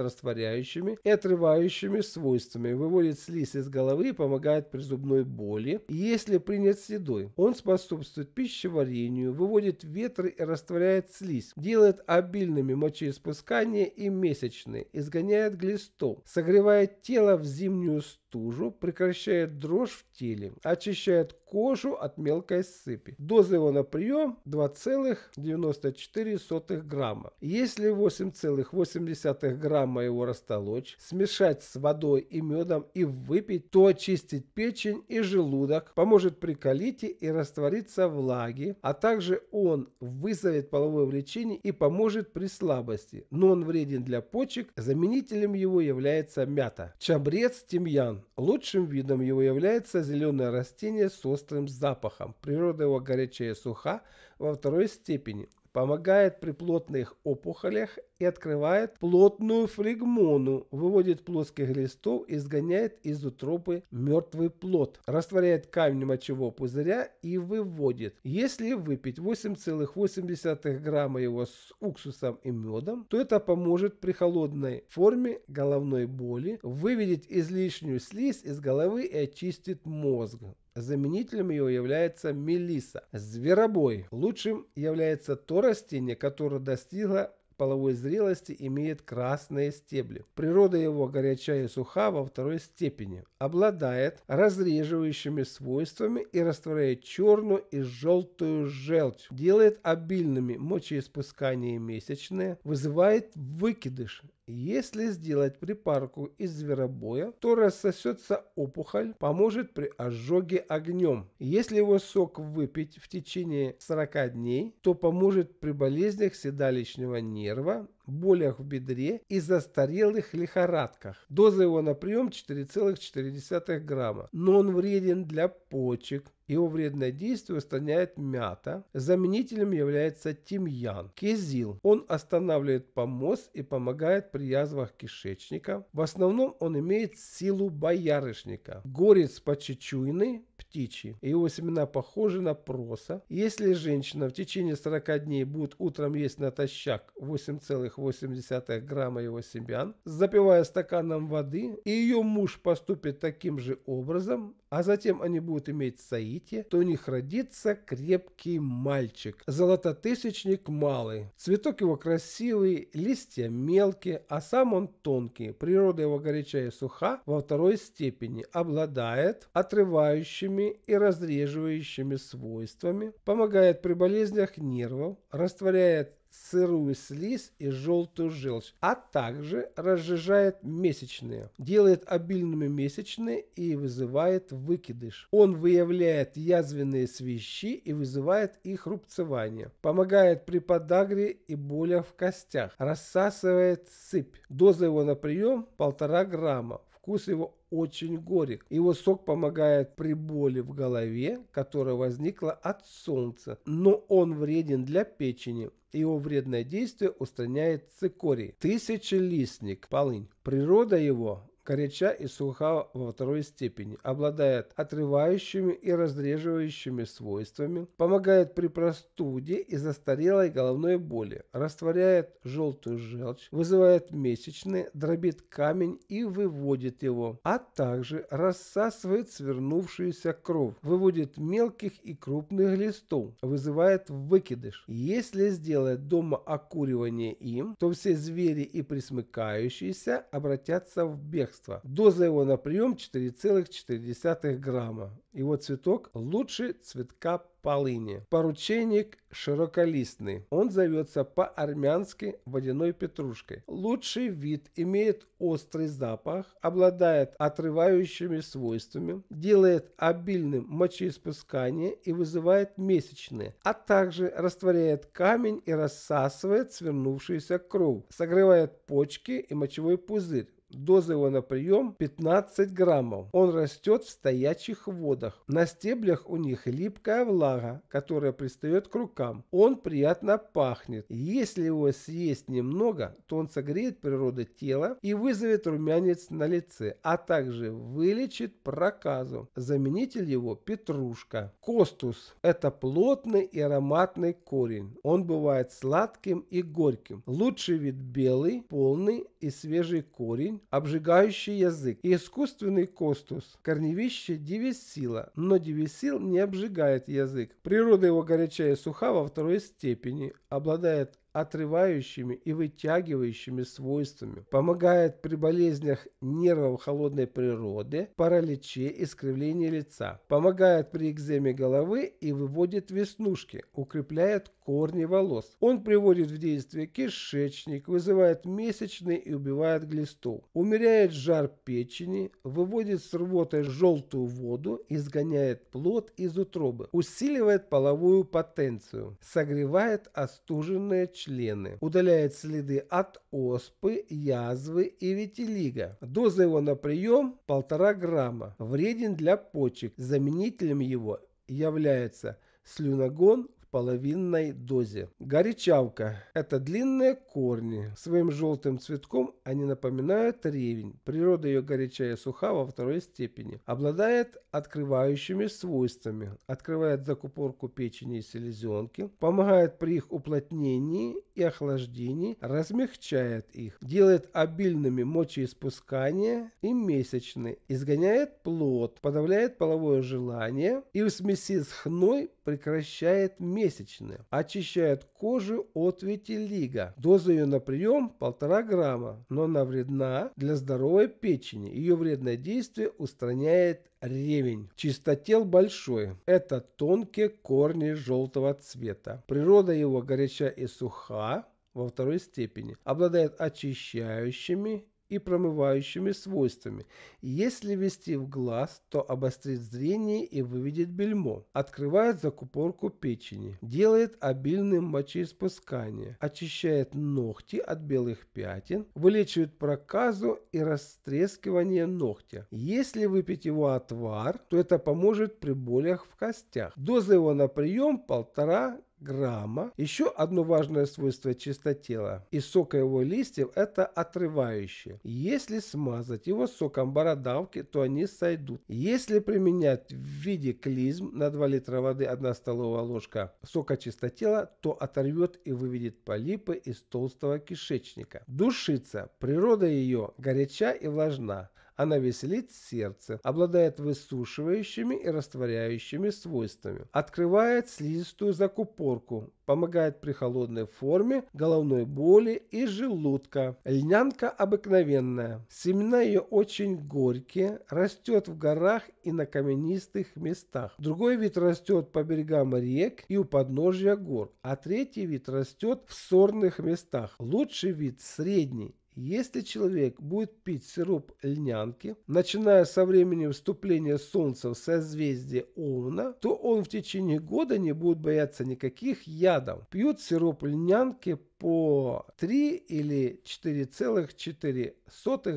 растворяющими и отрывающими свойствами. Выводит слизь из головы и помогает при зубной боли, если принят с едой. Он способствует пищеварению, выводит ветры и растворяет слизь. Делает обильными мочеиспускания и месячные. Изгоняет глистол. Согревает тело в зимнюю сторону стужу, прекращает дрожь в теле, очищает кожу от мелкой сыпи. Доза его на прием 2,94 грамма. Если 8,8 грамма его растолочь, смешать с водой и медом и выпить, то очистить печень и желудок, поможет при колите и раствориться влаги, а также он вызовет половое влечение и поможет при слабости, но он вреден для почек, заменителем его является мята. Чабрец тимьян. Лучшим видом его является зеленое растение сос острым запахом. Природа его горячая и суха во второй степени. Помогает при плотных опухолях и открывает плотную флегмону, выводит плоских листов, изгоняет из утробы мертвый плод, растворяет камень мочевого пузыря и выводит. Если выпить 8,8 грамма его с уксусом и медом, то это поможет при холодной форме головной боли выведет излишнюю слизь из головы и очистит мозг. Заменителем ее является мелиса. Зверобой. Лучшим является то растение, которое достигло половой зрелости имеет красные стебли. Природа его горячая и суха во второй степени. Обладает разреживающими свойствами и растворяет черную и желтую желчь. Делает обильными мочеиспускания месячные. Вызывает выкидыш. Если сделать припарку из зверобоя, то рассосется опухоль, поможет при ожоге огнем. Если его сок выпить в течение 40 дней, то поможет при болезнях седалищного нерва болях в бедре и застарелых лихорадках. Доза его на прием 4,4 грамма, но он вреден для почек, его вредное действие устраняет мята. Заменителем является тимьян. Кезил. Он останавливает помоз и помогает при язвах кишечника. В основном он имеет силу боярышника. Горец почечуйный птичьи. Его семена похожи на проса. Если женщина в течение 40 дней будет утром есть натощак 8,8 грамма его семян, запивая стаканом воды, и ее муж поступит таким же образом, а затем они будут иметь саити, то у них родится крепкий мальчик, золототысячник малый. Цветок его красивый, листья мелкие, а сам он тонкий. Природа его горячая и суха во второй степени, обладает отрывающим режущими и разреживающими свойствами, помогает при болезнях нервов, растворяет сырую слизь и желтую желчь, а также разжижает месячные, делает обильными месячные и вызывает выкидыш. Он выявляет язвенные свищи и вызывает их рубцевание, помогает при подагре и болях в костях, рассасывает сыпь. Доза его на прием 1,5 грамма Вкус его очень горек. Его сок помогает при боли в голове, которая возникла от солнца, но он вреден для печени. Его вредное действие устраняет цикорий. Тысячелистник, полынь. Природа его горяча и суха во второй степени, обладает отрывающими и разреживающими свойствами, помогает при простуде и застарелой головной боли, растворяет желтую желчь, вызывает месячные, дробит камень и выводит его, а также рассасывает свернувшуюся кровь, выводит мелких и крупных листов, вызывает выкидыш. Если сделать дома окуривание им, то все звери и присмыкающиеся обратятся в бегство средства. Доза его на прием 4,4 грамма. Его цветок лучше цветка полыни. Поручейник широколистный. Он зовется по-армянски водяной петрушкой. Лучший вид имеет острый запах, обладает отрывающими свойствами, делает обильным мочеиспускание и вызывает месячные, а также растворяет камень и рассасывает свернувшуюся кровь, согревает почки и мочевой пузырь Доза его на прием 15 граммов. Он растет в стоячих водах. На стеблях у них липкая влага, которая пристает к рукам. Он приятно пахнет. Если его съесть немного, то он согреет природу тела и вызовет румянец на лице, а также вылечит проказу. Заменитель его петрушка. Костус – это плотный и ароматный корень. Он бывает сладким и горьким. Лучший вид белый, полный и свежий корень огонь, обжигающий язык и искусственный костус. Корневище девесила, но девесил не обжигает язык. Природа его горячая и суха во второй степени, обладает отрывающими и вытягивающими свойствами. Помогает при болезнях нервов холодной природы, параличе, и скривлении лица. Помогает при экземе головы и выводит веснушки, укрепляет корни волос. Он приводит в действие кишечник, вызывает месячные и убивает глисту. Умеряет жар печени, выводит с рвотой желтую воду, изгоняет плод из утробы. Усиливает половую потенцию, согревает остуженное члены. Удаляет следы от оспы, язвы и ветелига. Доза его на прием 1,5 грамма. Вреден для почек. Заменителем его является слюногон, половинной дозе. Горячавка – это длинные корни. Своим желтым цветком они напоминают ревень. Природа ее горячая и суха во второй степени. Обладает открывающими свойствами. Открывает закупорку печени и селезенки. Помогает при их уплотнении и охлаждении. Размягчает их. Делает обильными мочеиспускание и месячные. Изгоняет плод. Подавляет половое желание. И в смеси с хной прекращает месячные ежемесячная. Очищает кожу от витилига. Доза ее на прием 1,5 грамма, но она вредна для здоровой печени. Ее вредное действие устраняет ревень. Чистотел большой. Это тонкие корни желтого цвета. Природа его горяча и суха во второй степени. Обладает очищающими и промывающими свойствами. Если ввести в глаз, то обострит зрение и выведет бельмо. Открывает закупорку печени. Делает обильным мочеиспускание. Очищает ногти от белых пятен. Вылечивает проказу и растрескивание ногтя. Если выпить его отвар, то это поможет при болях в костях. Доза его на прием 1,5 грамма. Еще одно важное свойство чистотела и сока его листьев – это отрывающее. Если смазать его соком бородавки, то они сойдут. Если применять в виде клизм на 2 литра воды 1 столовая ложка сока чистотела, то оторвет и выведет полипы из толстого кишечника. Душица. Природа ее горяча и влажна. Она веселит сердце, обладает высушивающими и растворяющими свойствами, открывает слизистую закупорку, помогает при холодной форме, головной боли и желудка. Льнянка обыкновенная. Семена ее очень горькие, растет в горах и на каменистых местах. Другой вид растет по берегам рек и у подножья гор, а третий вид растет в сорных местах. Лучший вид средний если человек будет пить сироп льнянки, начиная со времени вступления Солнца в созвездие Овна, то он в течение года не будет бояться никаких ядов. Пьет сироп льнянки по 3 или 4,4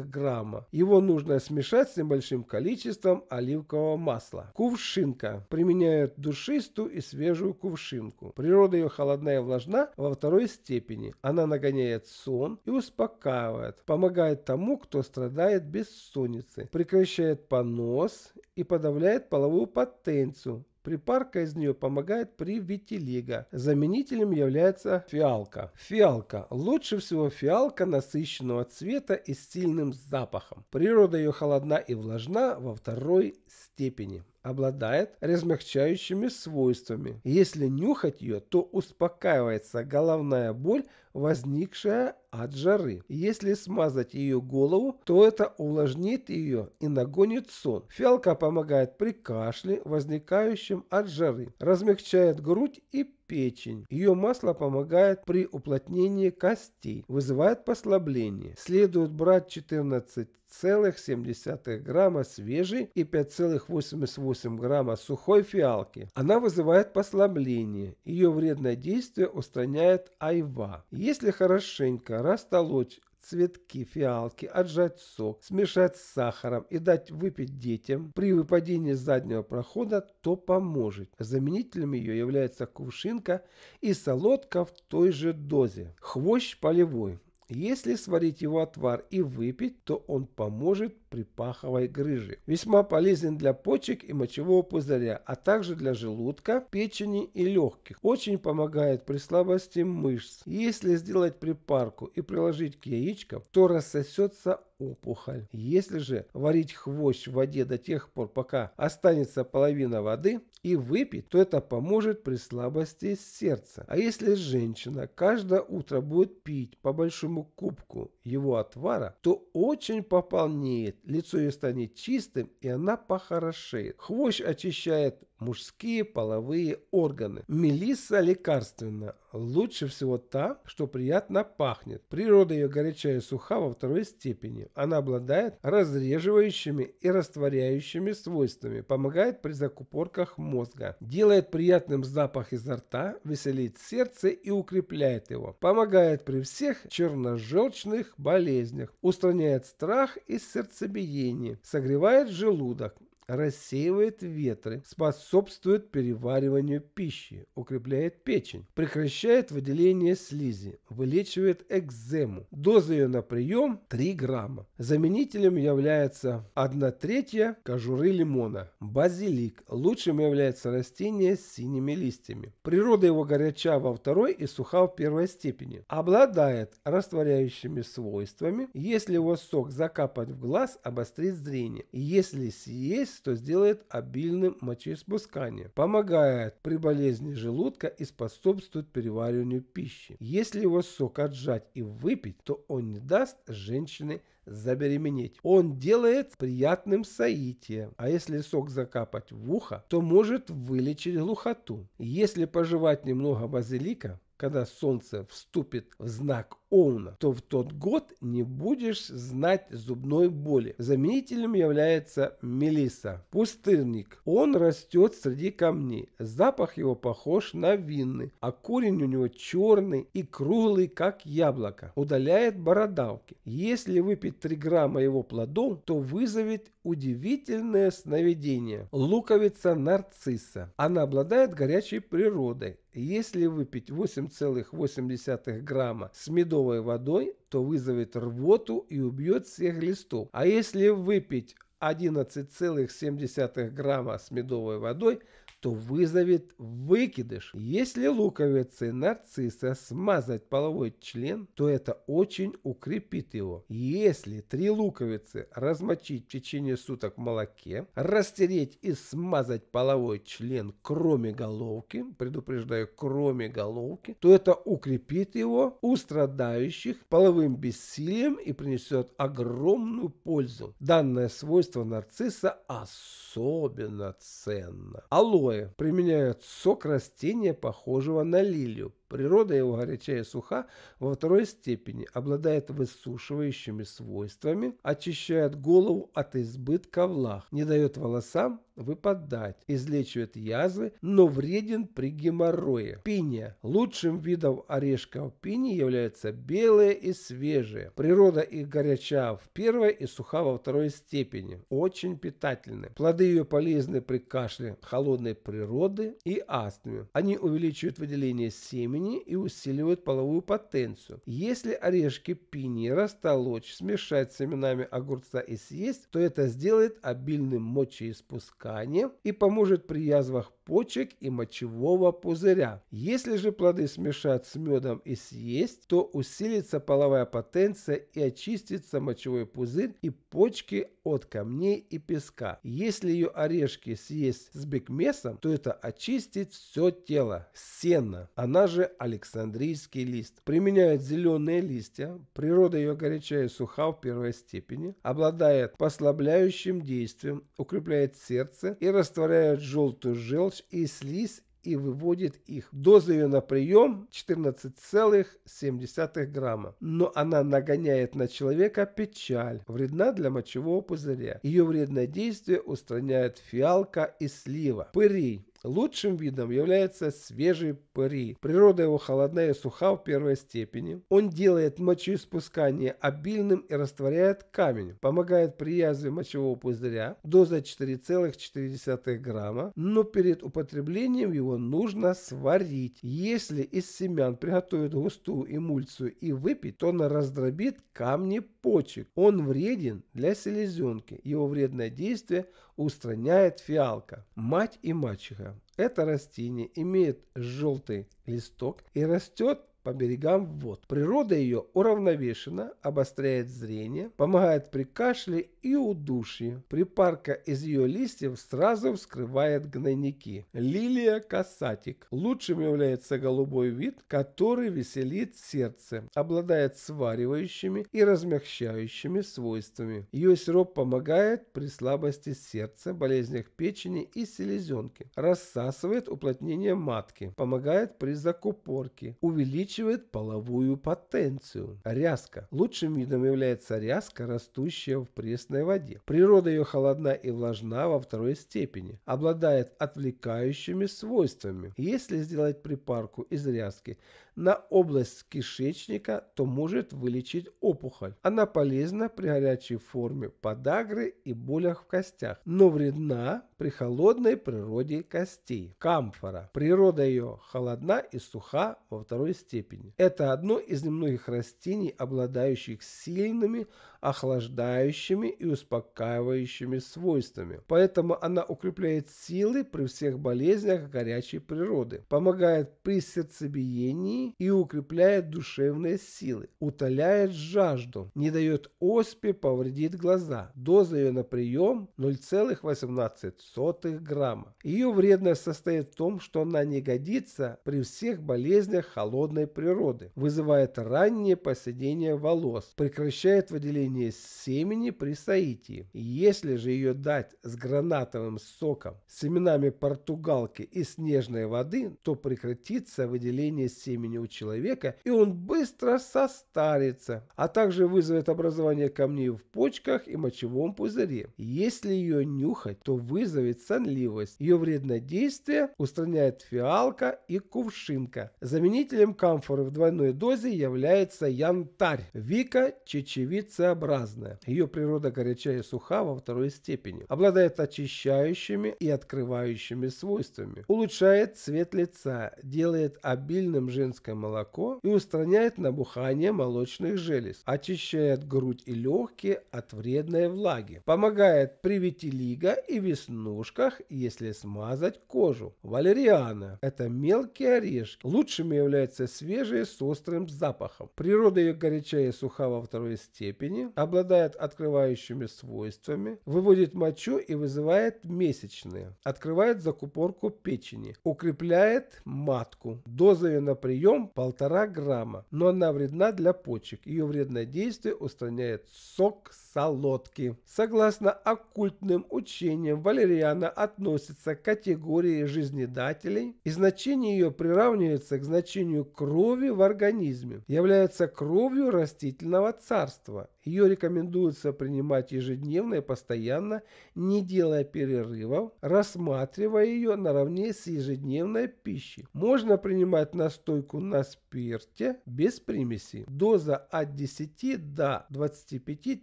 грамма. Его нужно смешать с небольшим количеством оливкового масла. Кувшинка. Применяют душистую и свежую кувшинку. Природа ее холодная и влажна во второй степени. Она нагоняет сон и успокаивает. Помогает тому, кто страдает бессонницей. Прекращает понос и подавляет половую потенцию Припарка из нее помогает при витилиго. Заменителем является фиалка. Фиалка. Лучше всего фиалка насыщенного цвета и с сильным запахом. Природа ее холодна и влажна во второй степени обладает размягчающими свойствами. Если нюхать ее, то успокаивается головная боль, возникшая от жары. Если смазать ее голову, то это увлажнит ее и нагонит сон. Фиалка помогает при кашле, возникающем от жары, размягчает грудь и печень. Ее масло помогает при уплотнении костей, вызывает послабление. Следует брать 14,7 грамма свежей и 5,88 грамма сухой фиалки. Она вызывает послабление. Ее вредное действие устраняет айва. Если хорошенько растолочь цветки фиалки, отжать сок, смешать с сахаром и дать выпить детям при выпадении заднего прохода, то поможет. Заменителем ее является кувшинка и солодка в той же дозе. Хвощ полевой. Если сварить его отвар и выпить, то он поможет при паховой грыже. Весьма полезен для почек и мочевого пузыря, а также для желудка, печени и легких. Очень помогает при слабости мышц. Если сделать припарку и приложить к яичкам, то рассосется опухоль. Если же варить хвощ в воде до тех пор, пока останется половина воды и выпить, то это поможет при слабости сердца. А если женщина каждое утро будет пить по большому кубку его отвара, то очень пополнеет, лицо ее станет чистым и она похорошеет. Хвощ очищает мужские половые органы. Мелисса лекарственна. Лучше всего та, что приятно пахнет. Природа ее горячая и суха во второй степени. Она обладает разреживающими и растворяющими свойствами, помогает при закупорках мозга, делает приятным запах изо рта, веселит сердце и укрепляет его, помогает при всех черножелчных болезнях, устраняет страх и сердцебиение, согревает желудок, рассеивает ветры, способствует перевариванию пищи, укрепляет печень, прекращает выделение слизи, вылечивает экзему. Доза ее на прием 3 грамма. Заменителем является 1 третья кожуры лимона. Базилик. Лучшим является растение с синими листьями. Природа его горяча во второй и суха в первой степени. Обладает растворяющими свойствами. Если его сок закапать в глаз, обострит зрение. Если съесть, что сделает обильным мочеиспускание, помогает при болезни желудка и способствует перевариванию пищи. Если его сок отжать и выпить, то он не даст женщине забеременеть. Он делает приятным соитие, а если сок закапать в ухо, то может вылечить глухоту. Если пожевать немного базилика, когда солнце вступит в знак Оуна, то в тот год не будешь знать зубной боли. Заменителем является мелиса. Пустырник. Он растет среди камней. Запах его похож на винный, а корень у него черный и круглый, как яблоко. Удаляет бородавки. Если выпить 3 грамма его плодов, то вызовет удивительное сновидение. Луковица нарцисса. Она обладает горячей природой. Если выпить 8,8 грамма с медовым листовой водой, то вызовет рвоту и убьет всех листов. А если выпить 11,7 грамма с медовой водой, что вызовет выкидыш. Если луковицы нарцисса смазать половой член, то это очень укрепит его. Если три луковицы размочить в течение суток в молоке, растереть и смазать половой член кроме головки, предупреждаю, кроме головки, то это укрепит его у страдающих половым бессилием и принесет огромную пользу. Данное свойство нарцисса особенно ценно. Алоэ минералы применяют сок растения, похожего на лилию. Природа его горячая и суха во второй степени, обладает высушивающими свойствами, очищает голову от избытка влаг, не дает волосам выпадать, излечивает язвы, но вреден при геморрое. Пиния. Лучшим видом орешков пини являются белые и свежие. Природа их горяча в первой и суха во второй степени. Очень питательны. Плоды ее полезны при кашле холодной природы и астме. Они увеличивают выделение семени пени и усиливают половую потенцию. Если орешки пини растолочь, смешать с семенами огурца и съесть, то это сделает обильным мочеиспусканием и поможет при язвах почек и мочевого пузыря. Если же плоды смешать с медом и съесть, то усилится половая потенция и очистится мочевой пузырь и почки от камней и песка. Если ее орешки съесть с бекмесом, то это очистит все тело. Сенна, она же Александрийский лист. Применяют зеленые листья. Природа ее горячая и суха в первой степени. Обладает послабляющим действием, укрепляет сердце и растворяет желтую желчь желчь и слизь и выводит их. Доза ее на прием 14,7 грамма. Но она нагоняет на человека печаль, вредна для мочевого пузыря. Ее вредное действие устраняет фиалка и слива. Пырей. Лучшим видом является свежий пыри. Природа его холодная и суха в первой степени. Он делает мочеиспускание обильным и растворяет камень. Помогает при язве мочевого пузыря. Доза 4,4 грамма. Но перед употреблением его нужно сварить. Если из семян приготовить густую эмульсию и выпить, то она раздробит камни почек. Он вреден для селезенки. Его вредное действие устраняет фиалка. Мать и мачеха. Это растение имеет желтый листок и растет по берегам вод. Природа ее уравновешена, обостряет зрение, помогает при кашле и удушье. Припарка из ее листьев сразу вскрывает гнойники. Лилия касатик. Лучшим является голубой вид, который веселит сердце, обладает сваривающими и размягчающими свойствами. Ее сироп помогает при слабости сердца, болезнях печени и селезенки. Рассасывает уплотнение матки, помогает при закупорке, увеличивает обеспечивает половую потенцию. Ряска. Лучшим видом является ряска, растущая в пресной воде. Природа ее холодна и влажна во второй степени. Обладает отвлекающими свойствами. Если сделать припарку из ряски, на область кишечника, то может вылечить опухоль. Она полезна при горячей форме подагры и болях в костях, но вредна при холодной природе костей. Камфора. Природа ее холодна и суха во второй степени. Это одно из немногих растений, обладающих сильными охлаждающими и успокаивающими свойствами. Поэтому она укрепляет силы при всех болезнях горячей природы, помогает при сердцебиении и укрепляет душевные силы, утоляет жажду, не дает оспе повредить глаза. Доза ее на прием 0,18 грамма. Ее вредность состоит в том, что она не годится при всех болезнях холодной природы, вызывает раннее поседение волос, прекращает выделение удаление семени при соитии. Если же ее дать с гранатовым соком, семенами португалки и снежной воды, то прекратится выделение семени у человека, и он быстро состарится, а также вызовет образование камней в почках и мочевом пузыре. Если ее нюхать, то вызовет сонливость. Ее вредное действие устраняет фиалка и кувшинка. Заменителем камфоры в двойной дозе является янтарь. Вика – чечевица своеобразная. Ее природа горячая и суха во второй степени. Обладает очищающими и открывающими свойствами. Улучшает цвет лица, делает обильным женское молоко и устраняет набухание молочных желез. Очищает грудь и легкие от вредной влаги. Помогает при витилиго и веснушках, если смазать кожу. Валериана – это мелкие орешки. Лучшими являются свежие с острым запахом. Природа ее горячая и суха во второй степени обладает открывающими свойствами, выводит мочу и вызывает месячные, открывает закупорку печени, укрепляет матку. Доза ее на прием 1,5 грамма, но она вредна для почек. Ее вредное действие устраняет сок солодки. Согласно оккультным учениям, валериана относится к категории жизнедателей, и значение ее приравнивается к значению крови в организме, является кровью растительного царства ее рекомендуется принимать ежедневно и постоянно, не делая перерывов, рассматривая ее наравне с ежедневной пищей. Можно принимать настойку на спирте без примеси. Доза от 10 до 25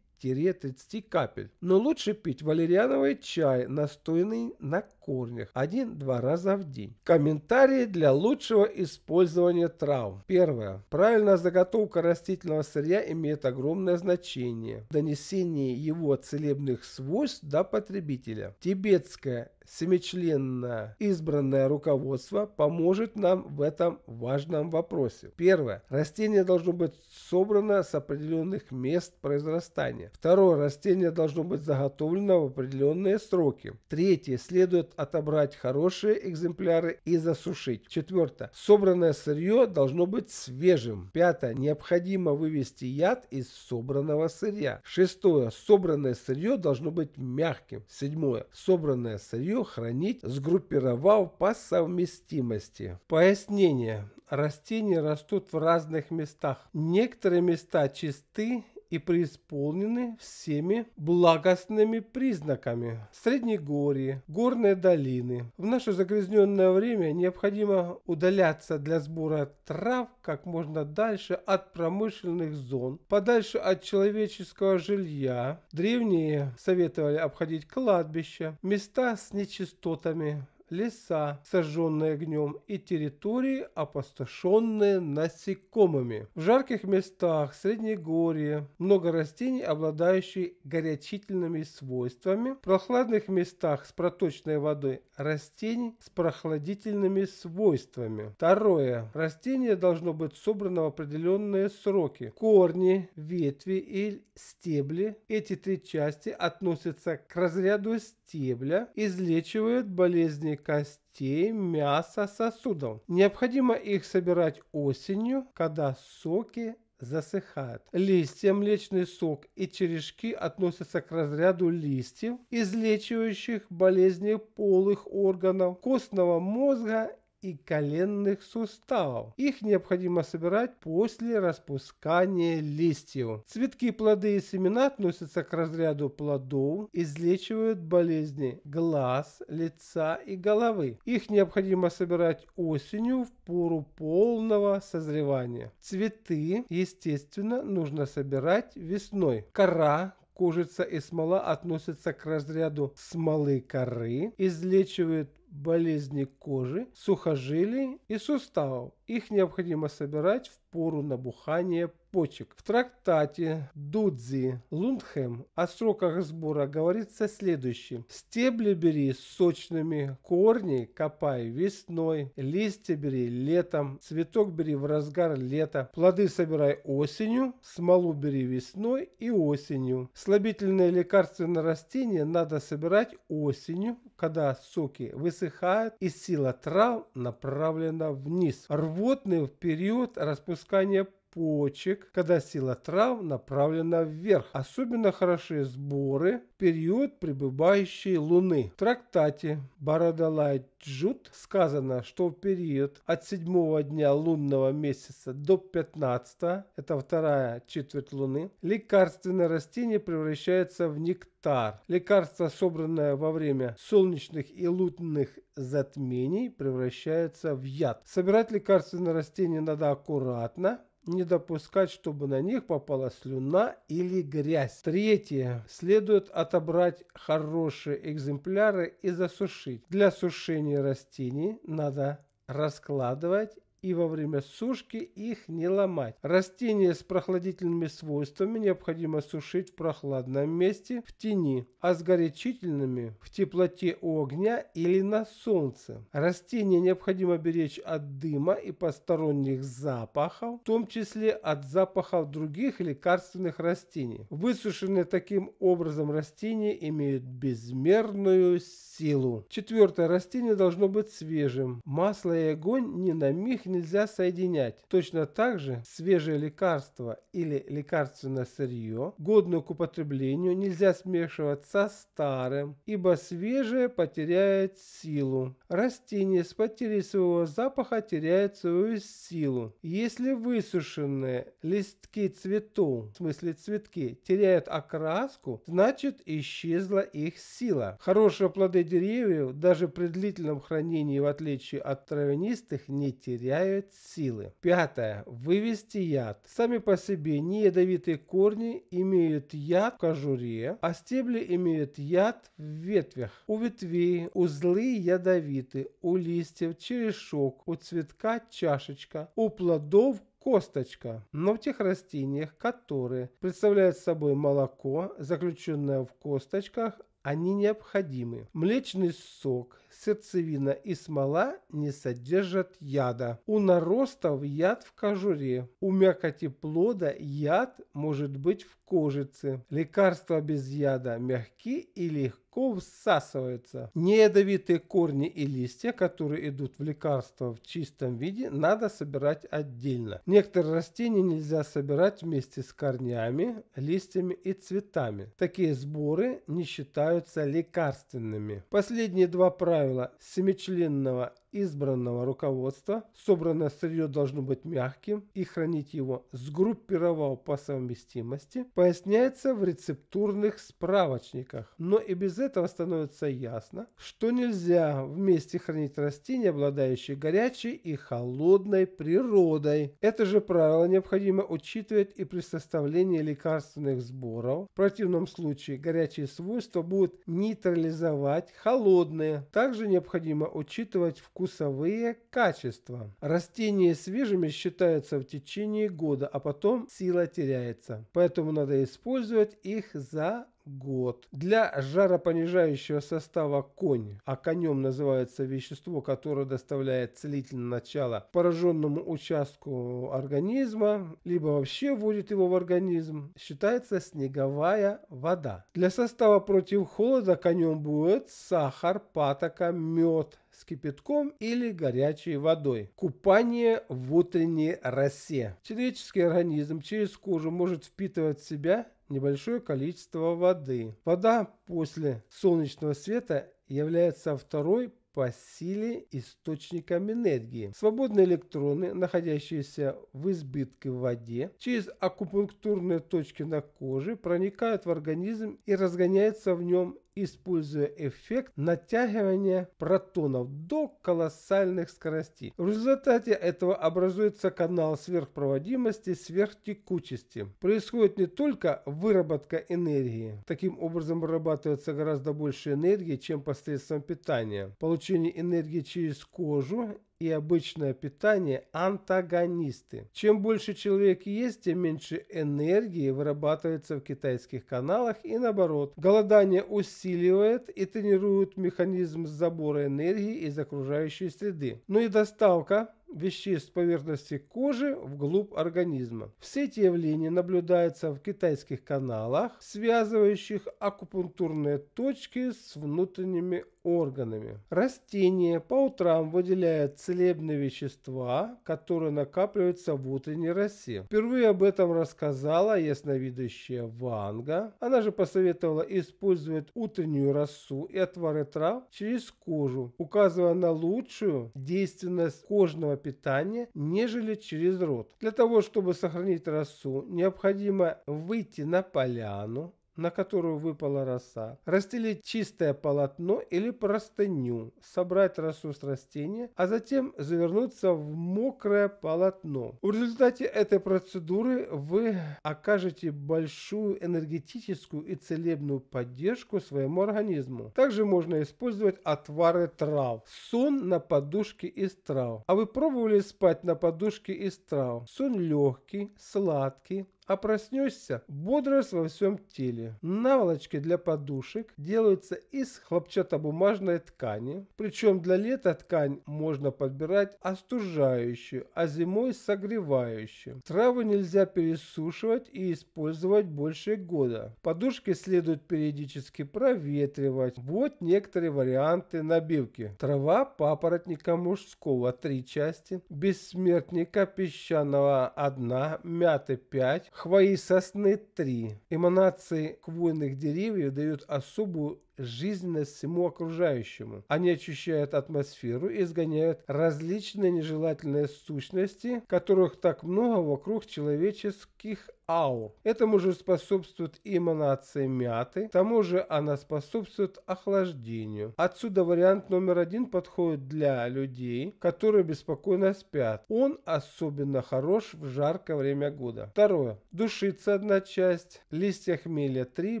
30 капель. Но лучше пить валериановый чай, настойный на корнях один-два раза в день. Комментарии для лучшего использования трав. Первое. Правильная заготовка растительного сырья имеет огромное значение в донесении его целебных свойств до потребителя. Тибетская семичленное избранное руководство поможет нам в этом важном вопросе. Первое. Растение должно быть собрано с определенных мест произрастания. Второе. Растение должно быть заготовлено в определенные сроки. Третье. Следует отобрать хорошие экземпляры и засушить. Четвертое. Собранное сырье должно быть свежим. Пятое. Необходимо вывести яд из собранного сырья. Шестое. Собранное сырье должно быть мягким. Седьмое. Собранное сырье хранить, сгруппировав по совместимости. Пояснение растения растут в разных местах. Некоторые места чисты и преисполнены всеми благостными признаками. Среднегорье, горные долины. В наше загрязненное время необходимо удаляться для сбора трав как можно дальше от промышленных зон, подальше от человеческого жилья. Древние советовали обходить кладбища, места с нечистотами, леса, сожженные огнем, и территории, опустошенные насекомыми. В жарких местах Среднегорье много растений, обладающих горячительными свойствами. В прохладных местах с проточной водой растений с прохладительными свойствами. Второе. Растение должно быть собрано в определенные сроки. Корни, ветви и стебли. Эти три части относятся к разряду стебля, излечивают болезни костей, мяса, сосудов. Необходимо их собирать осенью, когда соки засыхают. Листья, млечный сок и черешки относятся к разряду листьев, излечивающих болезни полых органов, костного мозга и коленных суставов. Их необходимо собирать после распускания листьев. Цветки, плоды и семена относятся к разряду плодов, излечивают болезни глаз, лица и головы. Их необходимо собирать осенью в пору полного созревания. Цветы, естественно, нужно собирать весной. Кора, кожица и смола относятся к разряду смолы коры, излечивают болезни кожи, сухожилий и суставов, их необходимо собирать в пору набухания почек. В трактате Дудзи Лундхэм о сроках сбора говорится следующее. Стебли бери сочными, корни копай весной, листья бери летом, цветок бери в разгар лета, плоды собирай осенью, смолу бери весной и осенью. Слабительные лекарственные растения надо собирать осенью, когда соки высыхают и сила трав направлена вниз. Рвут животные в период распускания почек, когда сила трав направлена вверх. Особенно хороши сборы в период прибывающей Луны. В трактате Барадалай Джут сказано, что в период от седьмого дня лунного месяца до 15, это вторая четверть Луны, лекарственное растение превращается в нектар. Лекарство, собранное во время солнечных и лунных затмений, превращается в яд. Собирать лекарственное растение надо аккуратно, не допускать, чтобы на них попала слюна или грязь. Третье. Следует отобрать хорошие экземпляры и засушить. Для сушения растений надо раскладывать и во время сушки их не ломать. Растения с прохладительными свойствами необходимо сушить в прохладном месте в тени, а с горячительными в теплоте у огня или на солнце. Растения необходимо беречь от дыма и посторонних запахов, в том числе от запахов других лекарственных растений. Высушенные таким образом растения имеют безмерную силу. Четвертое. Растение должно быть свежим. Масло и огонь ни на миг не нельзя соединять. Точно так же свежее лекарство или лекарственное сырье, годное к употреблению, нельзя смешивать со старым, ибо свежее потеряет силу. Растение с потерей своего запаха теряет свою силу. Если высушенные листки цветов, в смысле цветки, теряют окраску, значит исчезла их сила. Хорошие плоды деревьев даже при длительном хранении, в отличие от травянистых, не теряют добавляют силы. Пятое. Вывести яд. Сами по себе неядовитые корни имеют яд в кожуре, а стебли имеют яд в ветвях. У ветвей узлы ядовиты, у листьев черешок, у цветка чашечка, у плодов косточка, но в тех растениях, которые представляют собой молоко, заключенное в косточках, они необходимы. Млечный сок, сердцевина и смола не содержат яда. У наростов яд в кожуре. У мякоти плода яд может быть в кожице. Лекарства без яда мягки и легко всасываются. Неядовитые корни и листья, которые идут в лекарство в чистом виде, надо собирать отдельно. Некоторые растения нельзя собирать вместе с корнями, листьями и цветами. Такие сборы не считаются лекарственными. Последние два правила правило, семичленного избранного руководства. Собранное сырье должно быть мягким и хранить его сгруппировал по совместимости, поясняется в рецептурных справочниках. Но и без этого становится ясно, что нельзя вместе хранить растения, обладающие горячей и холодной природой. Это же правило необходимо учитывать и при составлении лекарственных сборов. В противном случае горячие свойства будут нейтрализовать холодные. Также необходимо учитывать вкус вкусовые качества. Растения свежими считаются в течение года, а потом сила теряется. Поэтому надо использовать их за год. Для жаропонижающего состава конь, а конем называется вещество, которое доставляет целительное начало пораженному участку организма, либо вообще вводит его в организм, считается снеговая вода. Для состава против холода конем будет сахар, патока, мед, с кипятком или горячей водой. Купание в утренней росе. Человеческий организм через кожу может впитывать в себя небольшое количество воды. Вода после солнечного света является второй по силе источником энергии. Свободные электроны, находящиеся в избытке в воде, через акупунктурные точки на коже проникают в организм и разгоняются в нем используя эффект натягивания протонов до колоссальных скоростей. В результате этого образуется канал сверхпроводимости, сверхтекучести. Происходит не только выработка энергии, таким образом вырабатывается гораздо больше энергии, чем посредством питания, получение энергии через кожу и обычное питание антагонисты. Чем больше человек ест, тем меньше энергии вырабатывается в китайских каналах и наоборот. Голодание усиливает и тренирует механизм забора энергии из окружающей среды. Ну и доставка веществ поверхности кожи вглубь организма. Все эти явления наблюдаются в китайских каналах, связывающих акупунктурные точки с внутренними органами. Растения по утрам выделяют целебные вещества, которые накапливаются в утренней росе. Впервые об этом рассказала ясновидящая Ванга. Она же посоветовала использовать утреннюю росу и отвары трав через кожу, указывая на лучшую действенность кожного питания, нежели через рот. Для того, чтобы сохранить росу, необходимо выйти на поляну, на которую выпала роса, расстелить чистое полотно или простыню, собрать росу с растения, а затем завернуться в мокрое полотно. В результате этой процедуры вы окажете большую энергетическую и целебную поддержку своему организму. Также можно использовать отвары трав. Сон на подушке из трав. А вы пробовали спать на подушке из трав? Сон легкий, сладкий, а проснешься бодрость во всем теле. Наволочки для подушек делаются из хлопчатобумажной ткани, причем для лета ткань можно подбирать остужающую, а зимой согревающую. Травы нельзя пересушивать и использовать больше года. Подушки следует периодически проветривать. Вот некоторые варианты набивки. Трава папоротника мужского 3 части, бессмертника песчаного 1, мяты 5, хвои сосны 3. Эманации хвойных деревьев дают особую жизненность всему окружающему. Они очищают атмосферу и изгоняют различные нежелательные сущности, которых так много вокруг человеческих аур. Этому же способствует эманация мяты, к тому же она способствует охлаждению. Отсюда вариант номер один подходит для людей, которые беспокойно спят. Он особенно хорош в жаркое время года. Второе. Душица одна часть, листья хмеля три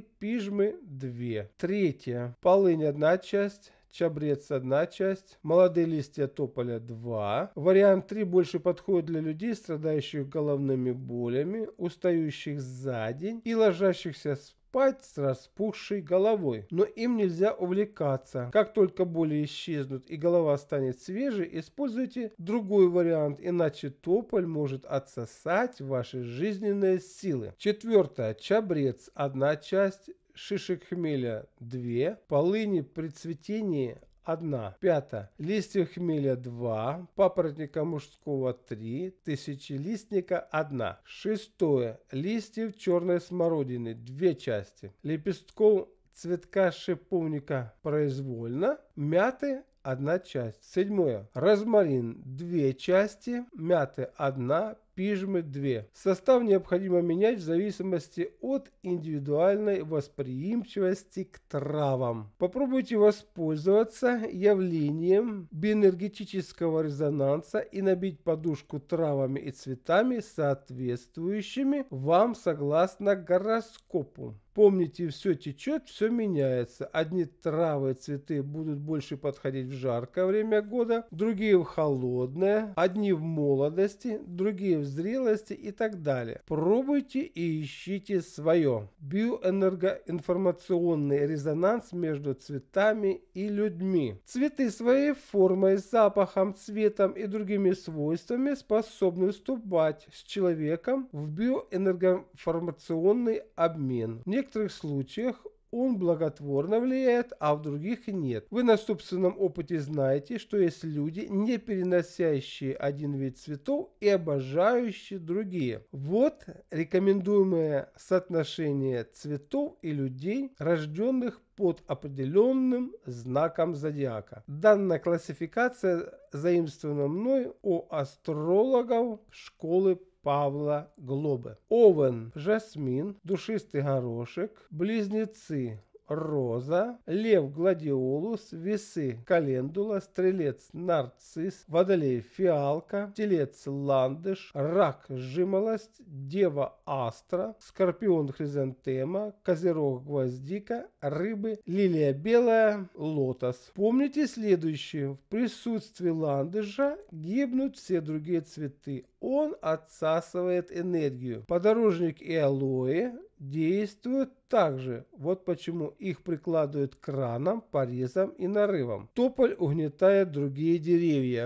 пижмы две. Третье третья. Полынь одна часть, чабрец одна часть, молодые листья тополя 2. Вариант 3 больше подходит для людей, страдающих головными болями, устающих за день и ложащихся спать с распухшей головой. Но им нельзя увлекаться. Как только боли исчезнут и голова станет свежей, используйте другой вариант, иначе тополь может отсосать ваши жизненные силы. Четвертое. Чабрец. Одна часть шишек хмеля 2, полыни при цветении 1. Пятое. листьев хмеля 2, папоротника мужского 3, тысячелистника 1. Шестое. Листьев черной смородины 2 части. Лепестков цветка шиповника произвольно, мяты одна часть. Седьмое. Розмарин две части, мяты одна, пижмы 2. Состав необходимо менять в зависимости от индивидуальной восприимчивости к травам. Попробуйте воспользоваться явлением биэнергетического резонанса и набить подушку травами и цветами, соответствующими вам согласно гороскопу. Помните, все течет, все меняется. Одни травы цветы будут больше подходить в жаркое время года, другие в холодное, одни в молодости, другие в зрелости и так далее. Пробуйте и ищите свое. Биоэнергоинформационный резонанс между цветами и людьми. Цветы своей формой, запахом, цветом и другими свойствами способны вступать с человеком в биоэнергоинформационный обмен. Мне некоторых случаях он благотворно влияет, а в других нет. Вы на собственном опыте знаете, что есть люди, не переносящие один вид цветов и обожающие другие. Вот рекомендуемое соотношение цветов и людей, рожденных под определенным знаком зодиака. Данная классификация заимствована мной у астрологов школы Павла Глобе. Овен, жасмин, душистый горошек, близнецы, роза, лев гладиолус, весы календула, стрелец нарцисс, водолей фиалка, телец ландыш, рак жимолость, дева астра, скорпион хризантема, козерог гвоздика, рыбы, лилия белая, лотос. Помните следующее. В присутствии ландыша гибнут все другие цветы он отсасывает энергию. Подорожник и алоэ действуют также. Вот почему их прикладывают к ранам, порезам и нарывам. Тополь угнетает другие деревья.